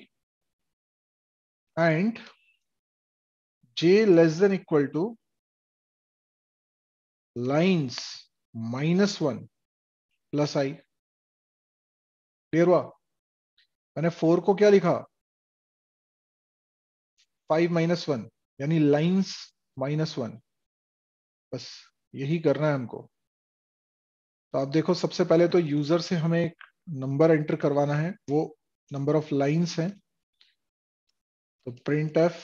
and J less than equal to lines minus one plus i clear हुआ मैंने फोर को क्या लिखा फाइव माइनस वन यानी लाइन्स माइनस वन बस यही करना है हमको तो आप देखो सबसे पहले तो यूजर से हमें एक नंबर एंटर करवाना है वो नंबर ऑफ लाइंस है तो printf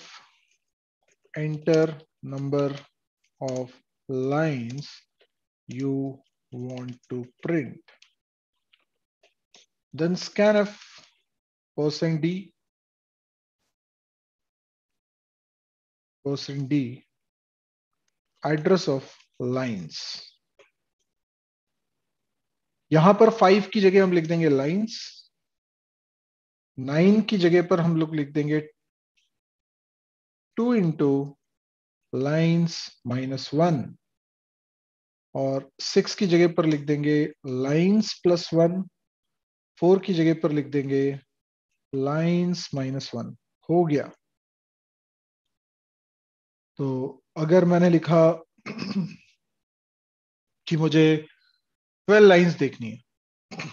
enter number of lines you want to print. Then scanf percent %d, percent %d, address of lines. यहां पर फाइव की जगह हम लिख देंगे लाइन्स नाइन की जगह पर हम लोग लिख देंगे two into lines minus one और सिक्स की जगह पर लिख देंगे लाइंस प्लस वन फोर की जगह पर लिख देंगे लाइंस माइनस वन हो गया तो अगर मैंने लिखा कि मुझे ट्वेल्व लाइंस देखनी है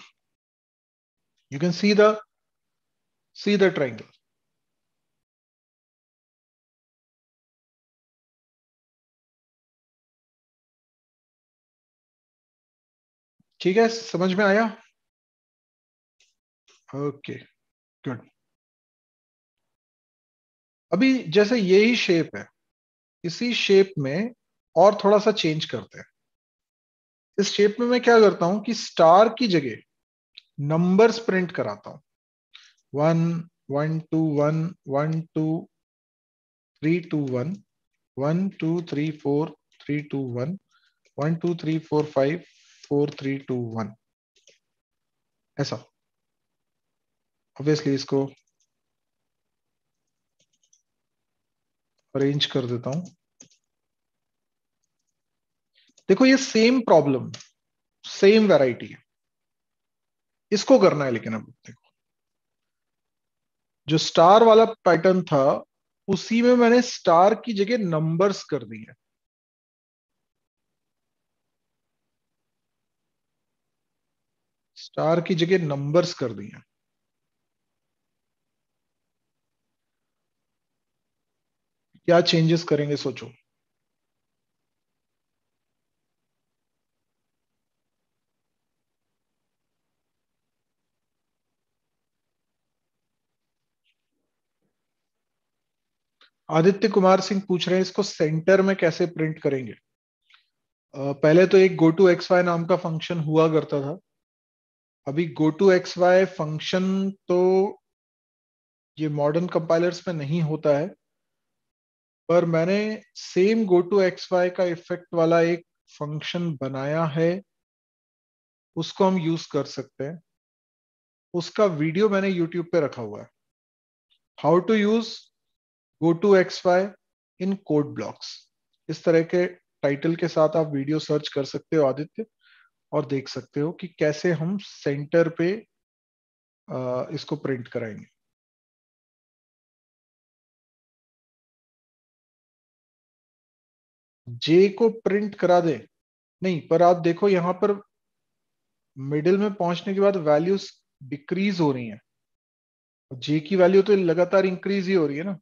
you can see the see the triangle ठीक है समझ में आया ओके गुड अभी जैसे यही शेप है इसी शेप में और थोड़ा सा चेंज करते हैं इस शेप में मैं क्या करता हूं कि स्टार की जगह नंबर्स प्रिंट कराता हूं one one two one one two three two one one two three four three two one one two three four five four three two one ऐसा ऑब्वियसली इसको अरेंज कर देता हूं देखो ये सेम प्रॉब्लम सेम वैरायटी है इसको करना है लेकिन अब देखो जो स्टार वाला पैटर्न था उसी में मैंने स्टार की जगह नंबर्स कर दी है स्टार की जगह नंबर्स कर दिए क्या चेंजेस करेंगे सोचो आदित्य कुमार सिंह पूछ रहे हैं इसको सेंटर में कैसे प्रिंट करेंगे पहले तो एक गो टू एक्स वाई नाम का फंक्शन हुआ करता था अभी go to X Y function तो ये मॉडर्न कंपाइलर्स में नहीं होता है पर मैंने same go to X Y का इफेक्ट वाला एक फंक्शन बनाया है उसको हम यूज कर सकते हैं उसका वीडियो मैंने यूट्यूब पे रखा हुआ है how to use go to X Y in code blocks इस तरह के टाइटल के साथ आप वीडियो सर्च कर सकते हो आदित्य और देख सकते हो कि कैसे हम सेंटर पे इसको प्रिंट कराएंगे जे को प्रिंट करा दे नहीं पर आप देखो यहां पर मिडिल में पहुंचने के बाद वैल्यूज डिक्रीज हो रही हैं जे की वैल्यू तो लगातार इंक्रीज ही हो रही है ना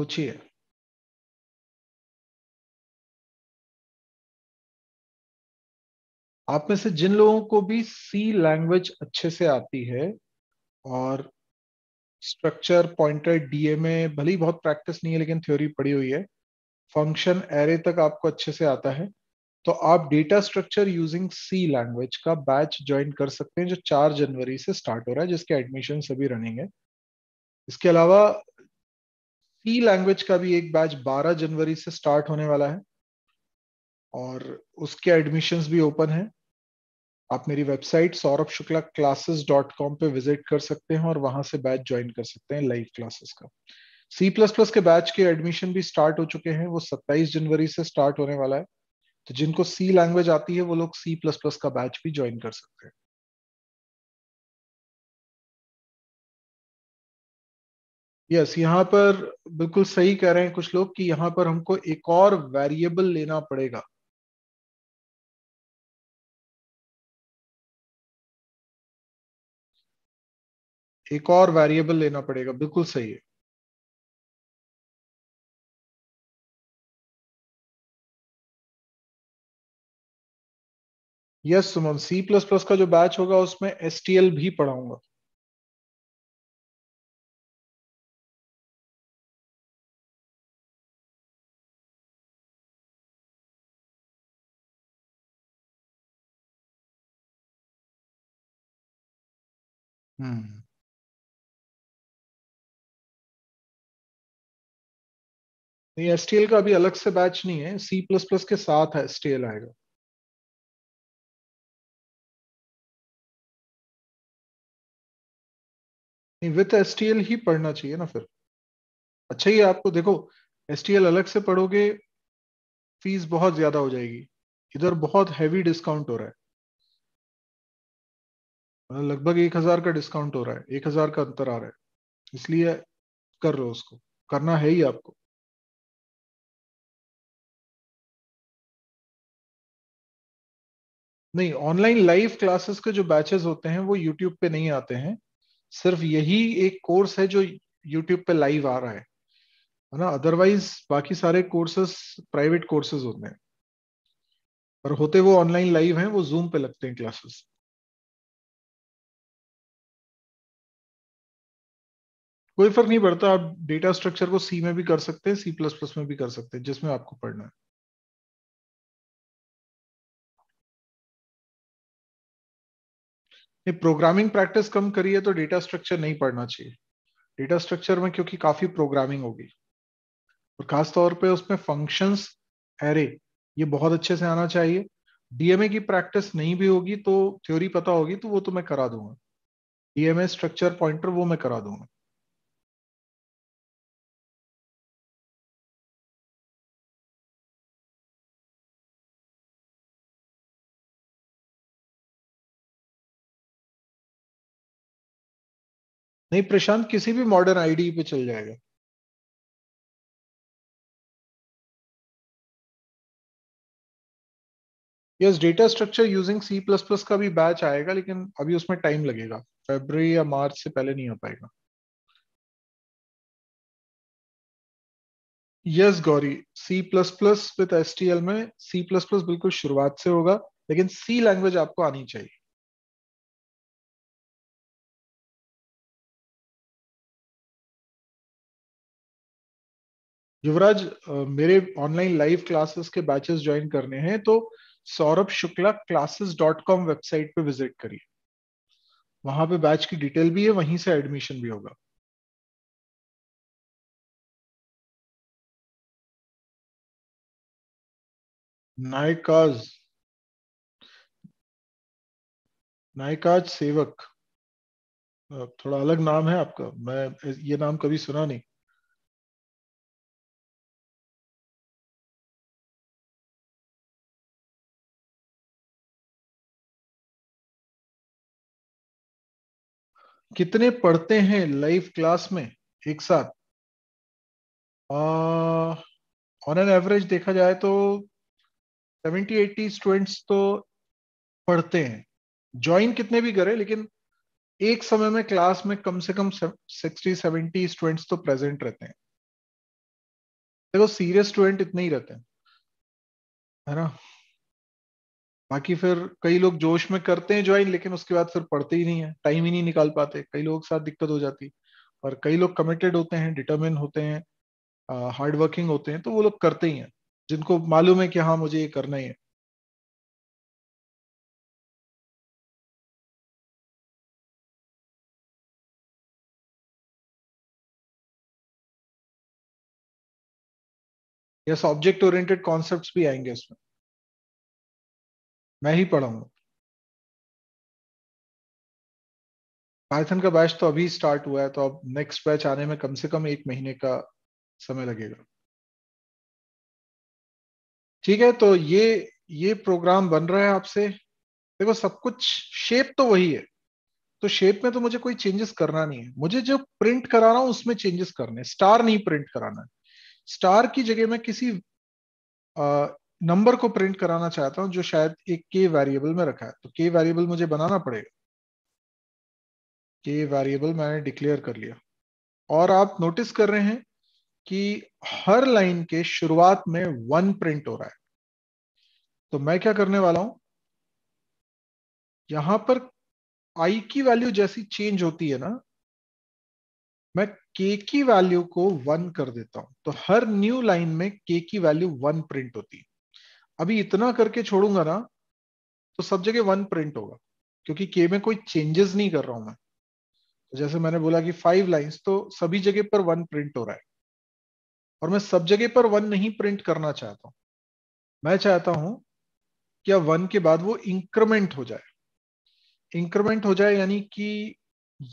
पूछिए आप में से जिन लोगों को भी सी लैंग्वेज अच्छे से आती है और स्ट्रक्चर पॉइंटर डीएमए भले ही बहुत प्रैक्टिस नहीं है लेकिन थ्योरी पड़ी हुई है फंक्शन एरे तक आपको अच्छे से आता है तो आप data structure using C language का बैच ज्वाइन कर सकते हैं जो चार जनवरी से स्टार्ट हो रहा है जिसके एडमिशन सभी रनिंग है इसके अलावा सी लैंग्वेज का भी एक बैच 12 जनवरी से स्टार्ट होने वाला है और उसके एडमिशंस भी ओपन है आप मेरी website Saurabh Shukla classes dot com पे विजिट कर सकते हैं और वहां से बैच ज्वाइन कर सकते हैं लाइव क्लासेस का सी प्लस प्लस के बैच के एडमिशन भी स्टार्ट हो चुके हैं वो 27 जनवरी से स्टार्ट होने वाला है तो जिनको सी लैंग्वेज आती है वो लोग सी प्लस प्लस का बैच भी ज्वाइन कर सकते हैं यस yes, यहाँ पर बिल्कुल सही कह रहे हैं कुछ लोग कि यहाँ पर हमको एक और वेरिएबल लेना पड़ेगा एक और वेरिएबल लेना पड़ेगा बिल्कुल सही है yes Suman C plus plus का जो बैच होगा उसमें एस भी पढ़ाऊंगा एस टी एल का अभी अलग से बैच नहीं है सी प्लस प्लस के साथ एस टी एल आएगा विथ एस टी एल ही पढ़ना चाहिए ना फिर अच्छा ही आपको देखो एस टी एल अलग से पढ़ोगे फीस बहुत ज्यादा हो जाएगी इधर बहुत हैवी डिस्काउंट हो रहा है मतलब लगभग एक हजार का डिस्काउंट हो रहा है एक हजार का अंतर आ रहा है इसलिए कर लो उसको करना है ही आपको नहीं ऑनलाइन लाइव क्लासेस के जो बैचेस होते हैं वो यूट्यूब पे नहीं आते हैं सिर्फ यही एक कोर्स है जो यूट्यूब पे लाइव आ रहा है है ना अदरवाइज बाकी सारे कोर्सेस प्राइवेट कोर्सेज होते हैं पर होते वो ऑनलाइन लाइव हैं वो जूम पे लगते हैं क्लासेस कोई फर्क नहीं पड़ता आप डेटा स्ट्रक्चर को सी में भी कर सकते हैं सी प्लस प्लस में भी कर सकते हैं जिसमें आपको पढ़ना है ये प्रोग्रामिंग प्रैक्टिस कम करिए तो डेटा स्ट्रक्चर नहीं पढ़ना चाहिए डेटा स्ट्रक्चर में क्योंकि काफी प्रोग्रामिंग होगी और खासतौर पे उसमें फंक्शंस एरे ये बहुत अच्छे से आना चाहिए डीएमए की प्रैक्टिस नहीं भी होगी तो थ्योरी पता होगी तो वो तो मैं करा दूंगा डीएमए स्ट्रक्चर पॉइंटर वो मैं करा दूंगा नहीं प्रशांत किसी भी मॉडर्न आईडी पे चल जाएगा yes data structure using C plus plus का भी बैच आएगा लेकिन अभी उसमें टाइम लगेगा फेबर या मार्च से पहले नहीं हो पाएगा yes yes, Gauri C plus plus with S में सी प्लस प्लस बिल्कुल शुरुआत से होगा लेकिन सी लैंग्वेज आपको आनी चाहिए युवराज मेरे ऑनलाइन लाइव क्लासेस के बैचेस ज्वाइन करने हैं तो Saurabh Shukla classes dot com website पे विजिट करिए वहां पे बैच की डिटेल भी है वहीं से एडमिशन भी होगा नायकाज नायकाज सेवक थोड़ा अलग नाम है आपका मैं ये नाम कभी सुना नहीं कितने पढ़ते हैं लाइव क्लास में एक साथ ऑन एन एवरेज देखा जाए तो सेवेंटी एट्टी स्टूडेंट्स तो पढ़ते हैं ज्वाइन कितने भी करें लेकिन एक समय में क्लास में कम से कम सिक्सटी सेवेंटी स्टूडेंट्स तो प्रेजेंट रहते हैं देखो सीरियस स्टूडेंट इतने ही रहते हैं है ना बाकी फिर कई लोग जोश में करते हैं ज्वाइन लेकिन उसके बाद फिर पढ़ते ही नहीं है टाइम ही नहीं निकाल पाते कई लोगों के साथ दिक्कत हो जाती और कई लोग कमिटेड होते हैं डिटर्मिन होते हैं हार्ड वर्किंग होते हैं तो वो लोग करते ही हैं जिनको मालूम है कि हाँ मुझे ये करना ही है यस ऑब्जेक्ट ओरिएंटेड कॉन्सेप्ट्स भी आएंगे इसमें मैं ही पढ़ाऊंगा पाइथन का बैच तो अभी स्टार्ट हुआ है तो अब नेक्स्ट बैच आने में कम से कम एक महीने का समय लगेगा ठीक है तो ये ये प्रोग्राम बन रहा है आपसे देखो सब कुछ शेप तो वही है तो शेप में तो मुझे कोई चेंजेस करना नहीं है मुझे जो प्रिंट कराना हूं उसमें चेंजेस करने स्टार नहीं प्रिंट कराना है स्टार की जगह में किसी नंबर को प्रिंट कराना चाहता हूं जो शायद एक के वेरिएबल में रखा है तो के वेरिएबल मुझे बनाना पड़ेगा के वेरिएबल मैंने डिक्लेयर कर लिया और आप नोटिस कर रहे हैं कि हर लाइन के शुरुआत में वन प्रिंट हो रहा है तो मैं क्या करने वाला हूं यहां पर आई की वैल्यू जैसी चेंज होती है ना मैं के की वैल्यू को वन कर देता हूं तो हर न्यू लाइन में के की वैल्यू वन प्रिंट होती है अभी इतना करके छोड़ूंगा ना तो सब जगह वन प्रिंट होगा क्योंकि के में कोई चेंजेस नहीं कर रहा हूं मैं तो जैसे मैंने बोला कि फाइव लाइंस तो सभी जगह पर वन प्रिंट हो रहा है और मैं सब जगह पर वन नहीं प्रिंट करना चाहता हूं मैं चाहता हूं कि अब वन के बाद वो इंक्रीमेंट हो जाए इंक्रीमेंट हो जाए यानी कि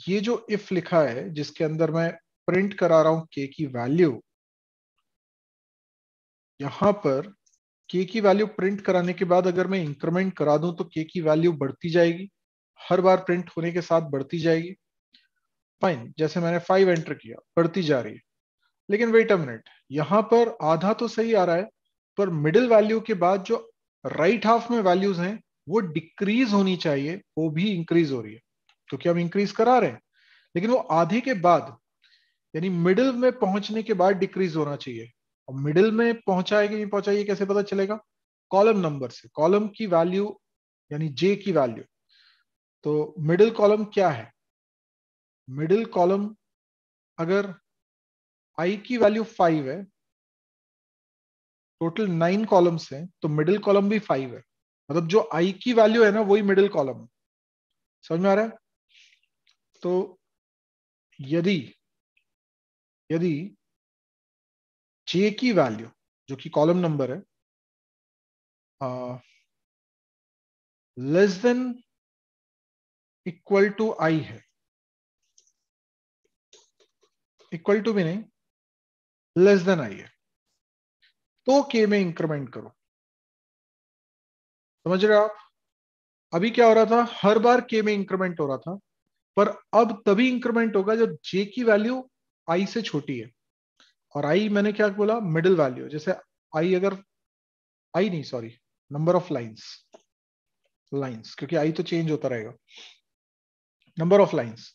ये जो इफ लिखा है जिसके अंदर मैं प्रिंट करा रहा हूं के की वैल्यू यहां पर के की वैल्यू प्रिंट कराने के बाद अगर मैं इंक्रीमेंट करा दूं तो के की वैल्यू बढ़ती जाएगी हर बार प्रिंट होने के साथ बढ़ती जाएगी फाइन जैसे मैंने फाइव एंटर किया बढ़ती जा रही है लेकिन वेट अ मिनट यहाँ पर आधा तो सही आ रहा है पर मिडिल वैल्यू के बाद जो राइट right हाफ में वैल्यूज हैं वो डिक्रीज होनी चाहिए वो भी इंक्रीज हो रही है तो क्योंकि हम इंक्रीज करा रहे हैं लेकिन वो आधे के बाद यानी मिडिल में पहुंचने के बाद डिक्रीज होना चाहिए और मिडिल में पहुंचा है कि नहीं पहुंचा ये कैसे पता चलेगा कॉलम नंबर से कॉलम की वैल्यू यानी जे की वैल्यू तो मिडिल कॉलम क्या है मिडिल कॉलम अगर आई की वैल्यू फाइव है टोटल नाइन कॉलम्स हैं तो मिडिल कॉलम भी फाइव है मतलब जो आई की वैल्यू है ना वही मिडिल कॉलम है समझ में आ रहा है तो यदि यदि जे की वैल्यू जो कि कॉलम नंबर है less than equal to I है इक्वल टू भी नहीं लेस देन आई है तो के में इंक्रीमेंट करो समझ रहे हो आप अभी क्या हो रहा था हर बार के में इंक्रीमेंट हो रहा था पर अब तभी इंक्रीमेंट होगा जब जे की वैल्यू आई से छोटी है और आई मैंने क्या बोला मिडिल वैल्यू जैसे आई अगर आई नहीं sorry number of lines lines क्योंकि आई तो चेंज होता रहेगा नंबर ऑफ लाइंस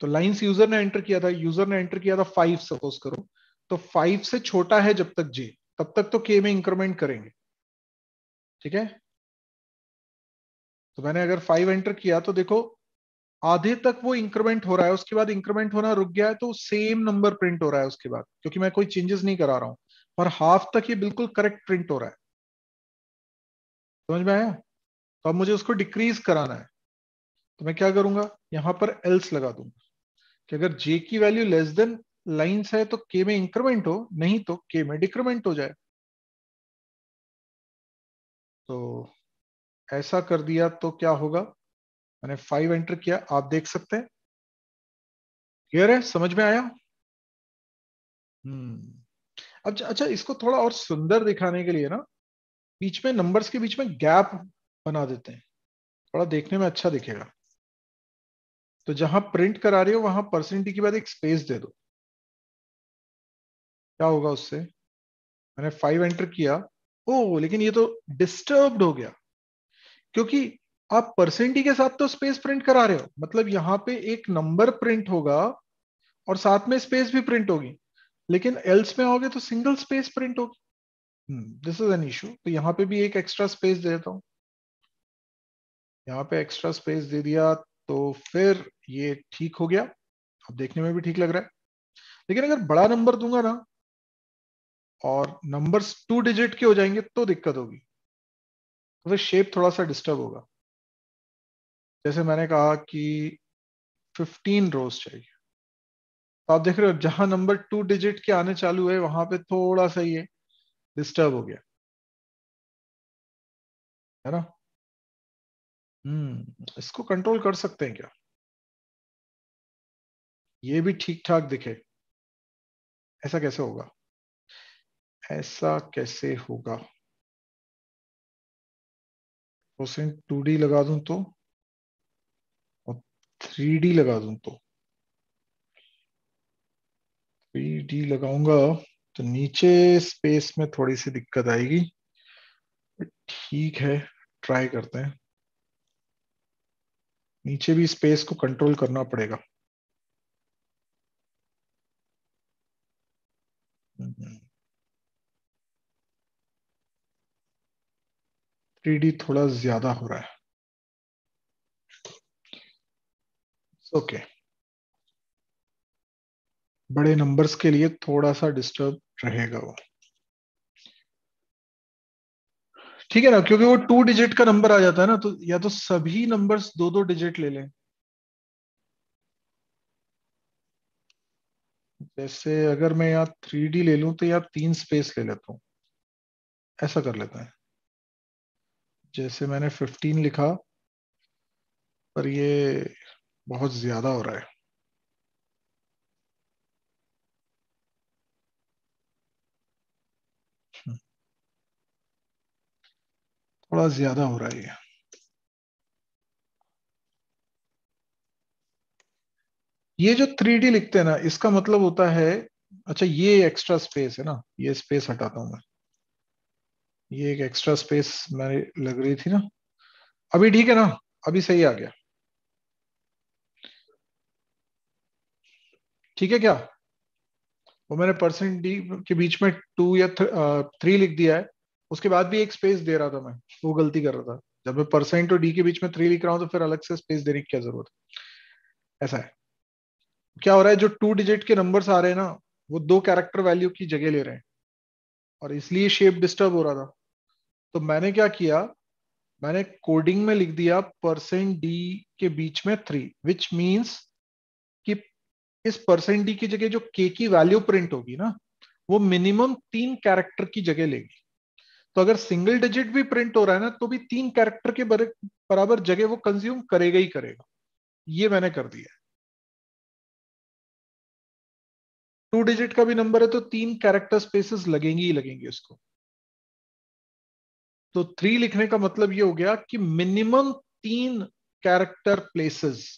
तो लाइंस यूजर ने एंटर किया था यूजर ने एंटर किया था फाइव सपोज करो तो फाइव से छोटा है जब तक जे तब तक तो के में इंक्रीमेंट करेंगे ठीक है तो मैंने अगर फाइव एंटर किया तो देखो आधे तक वो इंक्रीमेंट हो रहा है उसके बाद इंक्रीमेंट होना रुक गया है तो सेम नंबर प्रिंट हो रहा है उसके बाद क्योंकि मैं कोई चेंजेस नहीं करा रहा हूं पर हाफ तक ये बिल्कुल करेक्ट प्रिंट हो रहा है समझ में आया तो अब मुझे उसको डिक्रीज कराना है तो मैं क्या करूंगा यहां पर एल्स लगा दूंगा कि अगर जे की वैल्यू लेस देन लाइन्स है तो के में इंक्रीमेंट हो नहीं तो के में डिक्रीमेंट हो जाए तो ऐसा कर दिया तो क्या होगा मैंने फाइव एंटर किया आप देख सकते हैं क्लियर है समझ में आया हम्म अच्छा अच्छा इसको थोड़ा और सुंदर दिखाने के लिए ना बीच में नंबर्स के बीच में गैप बना देते हैं थोड़ा देखने में अच्छा दिखेगा तो जहां प्रिंट करा रहे हो वहां परसेंटी के बाद एक स्पेस दे दो क्या होगा उससे मैंने फाइव एंटर किया ओ लेकिन ये तो डिस्टर्ब हो गया क्योंकि आप परसेंटी के साथ तो स्पेस प्रिंट करा रहे हो मतलब यहाँ पे एक नंबर प्रिंट होगा और साथ में स्पेस भी प्रिंट होगी लेकिन एल्स में आओगे तो सिंगल स्पेस प्रिंट होगी दिस इज एन इशू तो यहाँ पे भी एक एक्स्ट्रा स्पेस दे देता हूँ यहाँ पे एक्स्ट्रा स्पेस दे दिया तो फिर ये ठीक हो गया अब देखने में भी ठीक लग रहा है लेकिन अगर बड़ा नंबर दूंगा ना और नंबर्स टू डिजिट के हो जाएंगे तो दिक्कत होगी तो फिर शेप थोड़ा सा डिस्टर्ब होगा जैसे मैंने कहा कि 15 रोज चाहिए तो आप देख रहे हो जहां नंबर टू डिजिट के आने चालू है वहां पे थोड़ा सा ये डिस्टर्ब हो गया है ना हम्म इसको कंट्रोल कर सकते हैं क्या ये भी ठीक ठाक दिखे ऐसा कैसे होगा ऐसा कैसे होगा टू डी लगा दूं तो थ्री लगा दूं तो थ्री लगाऊंगा तो नीचे स्पेस में थोड़ी सी दिक्कत आएगी ठीक है ट्राई करते हैं नीचे भी स्पेस को कंट्रोल करना पड़ेगा हम्म। थ्री थोड़ा ज्यादा हो रहा है ओके बड़े नंबर्स के लिए थोड़ा सा डिस्टर्ब रहेगा वो ठीक है ना क्योंकि वो टू डिजिट का नंबर आ जाता है ना तो या तो सभी नंबर्स दो दो डिजिट ले लें जैसे अगर मैं यहाँ थ्री डी ले लू तो यहाँ तीन स्पेस ले लेता हूं ऐसा कर लेता है जैसे मैंने फिफ्टीन लिखा पर ये बहुत ज्यादा हो रहा है हम्म। थोड़ा ज्यादा हो रहा है ये जो थ्री डी लिखते हैं ना इसका मतलब होता है अच्छा ये एक्स्ट्रा स्पेस है ना ये स्पेस हटाता हूं मैं ये एक एक्स्ट्रा स्पेस मैंने लग रही थी ना अभी ठीक है ना अभी सही आ गया ठीक है क्या वो मैंने परसेंट डी के बीच में टू या थ्री लिख दिया है उसके बाद भी एक स्पेस दे रहा था मैं वो गलती कर रहा था जब मैं परसेंट और डी के बीच में थ्री लिख रहा हूं तो फिर अलग से स्पेस देने की क्या जरूरत है ऐसा है क्या हो रहा है जो टू डिजिट के नंबर्स आ रहे हैं ना वो दो कैरेक्टर वैल्यू की जगह ले रहे हैं और इसलिए शेप डिस्टर्ब हो रहा था तो मैंने क्या किया मैंने कोडिंग में लिख दिया परसेंट डी के बीच में थ्री विच मीन्स इस परसेंट डी की जगह जो के की वैल्यू प्रिंट होगी ना वो मिनिमम तीन कैरेक्टर की जगह लेगी तो अगर सिंगल डिजिट भी प्रिंट हो रहा है ना तो भी तीन कैरेक्टर के बराबर जगह वो कंज्यूम करेगा ही करेगा ये मैंने कर दिया टू डिजिट का भी नंबर है तो तीन कैरेक्टर स्पेसेस लगेंगी ही लगेंगे उसको तो थ्री लिखने का मतलब ये हो गया कि मिनिमम तीन character places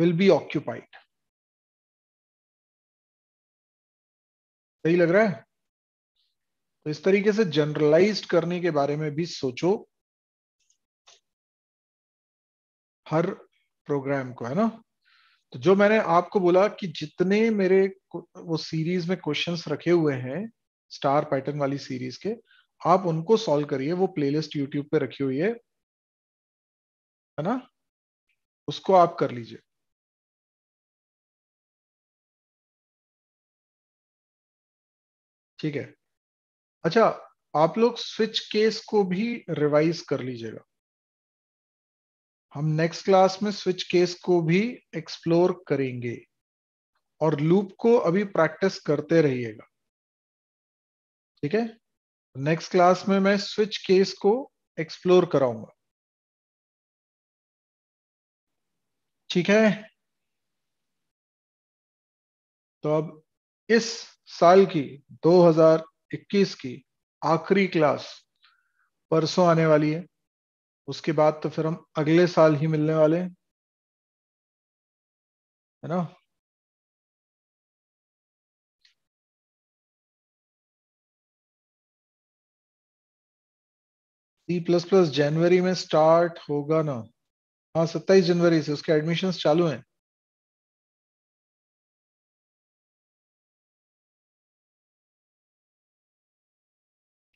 will be occupied सही लग रहा है तो इस तरीके से जनरलाइज करने के बारे में भी सोचो हर प्रोग्राम को है ना तो जो मैंने आपको बोला कि जितने मेरे वो सीरीज में क्वेश्चंस रखे हुए हैं स्टार पैटर्न वाली सीरीज के आप उनको सॉल्व करिए वो प्लेलिस्ट यूट्यूब पे रखी हुई है है ना उसको आप कर लीजिए ठीक है अच्छा आप लोग स्विच केस को भी रिवाइज कर लीजिएगा हम नेक्स्ट क्लास में स्विच केस को भी एक्सप्लोर करेंगे और लूप को अभी प्रैक्टिस करते रहिएगा ठीक है नेक्स्ट क्लास में मैं स्विच केस को एक्सप्लोर कराऊंगा ठीक है तो अब इस साल की 2021 की आखिरी क्लास परसों आने वाली है उसके बाद तो फिर हम अगले साल ही मिलने वाले हैं है ना सी प्लस प्लस जनवरी में स्टार्ट होगा ना हाँ सत्ताईस जनवरी से उसके एडमिशन चालू हैं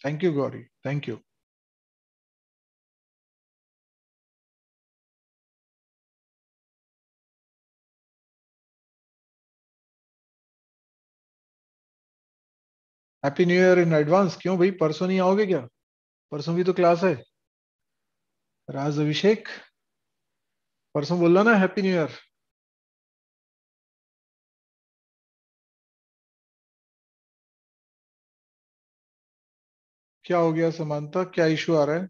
Thank you, Gauri. Thank you. Happy new year in advance क्यों भाई परसों नहीं आओगे क्या परसों भी तो क्लास है राज अभिषेक परसों बोलना ना हैप्पी न्यू ईयर क्या हो गया समानता क्या इश्यू आ रहा है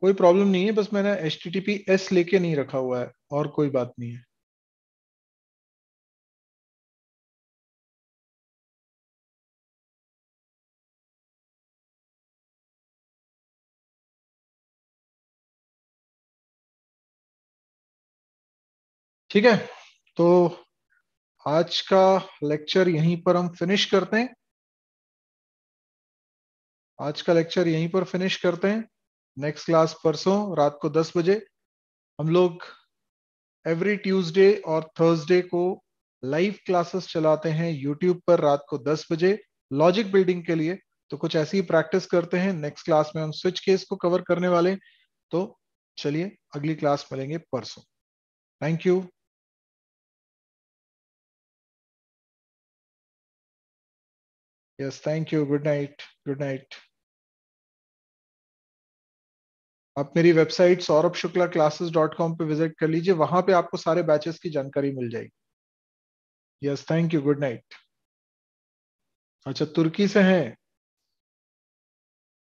कोई प्रॉब्लम नहीं है बस मैंने H T T P S लेके नहीं रखा हुआ है और कोई बात नहीं है ठीक है तो आज का लेक्चर यहीं पर हम फिनिश करते हैं आज का लेक्चर यहीं पर फिनिश करते हैं नेक्स्ट क्लास परसों रात को 10 बजे हम लोग एवरी ट्यूसडे और थर्सडे को लाइव क्लासेस चलाते हैं यूट्यूब पर रात को 10 बजे लॉजिक बिल्डिंग के लिए तो कुछ ऐसी ही प्रैक्टिस करते हैं नेक्स्ट क्लास में हम स्विच केस को कवर करने वाले तो चलिए अगली क्लास मिलेंगे परसों thank you Yes, thank you good night good night आप मेरी website Saurabh Shukla classes dot com पर विजिट कर लीजिए वहां पे आपको सारे बैचेस की जानकारी मिल जाएगी yes thank you good night अच्छा तुर्की से हैं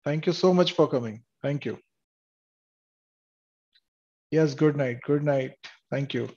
thank you so much for coming thank you yes good night good night thank you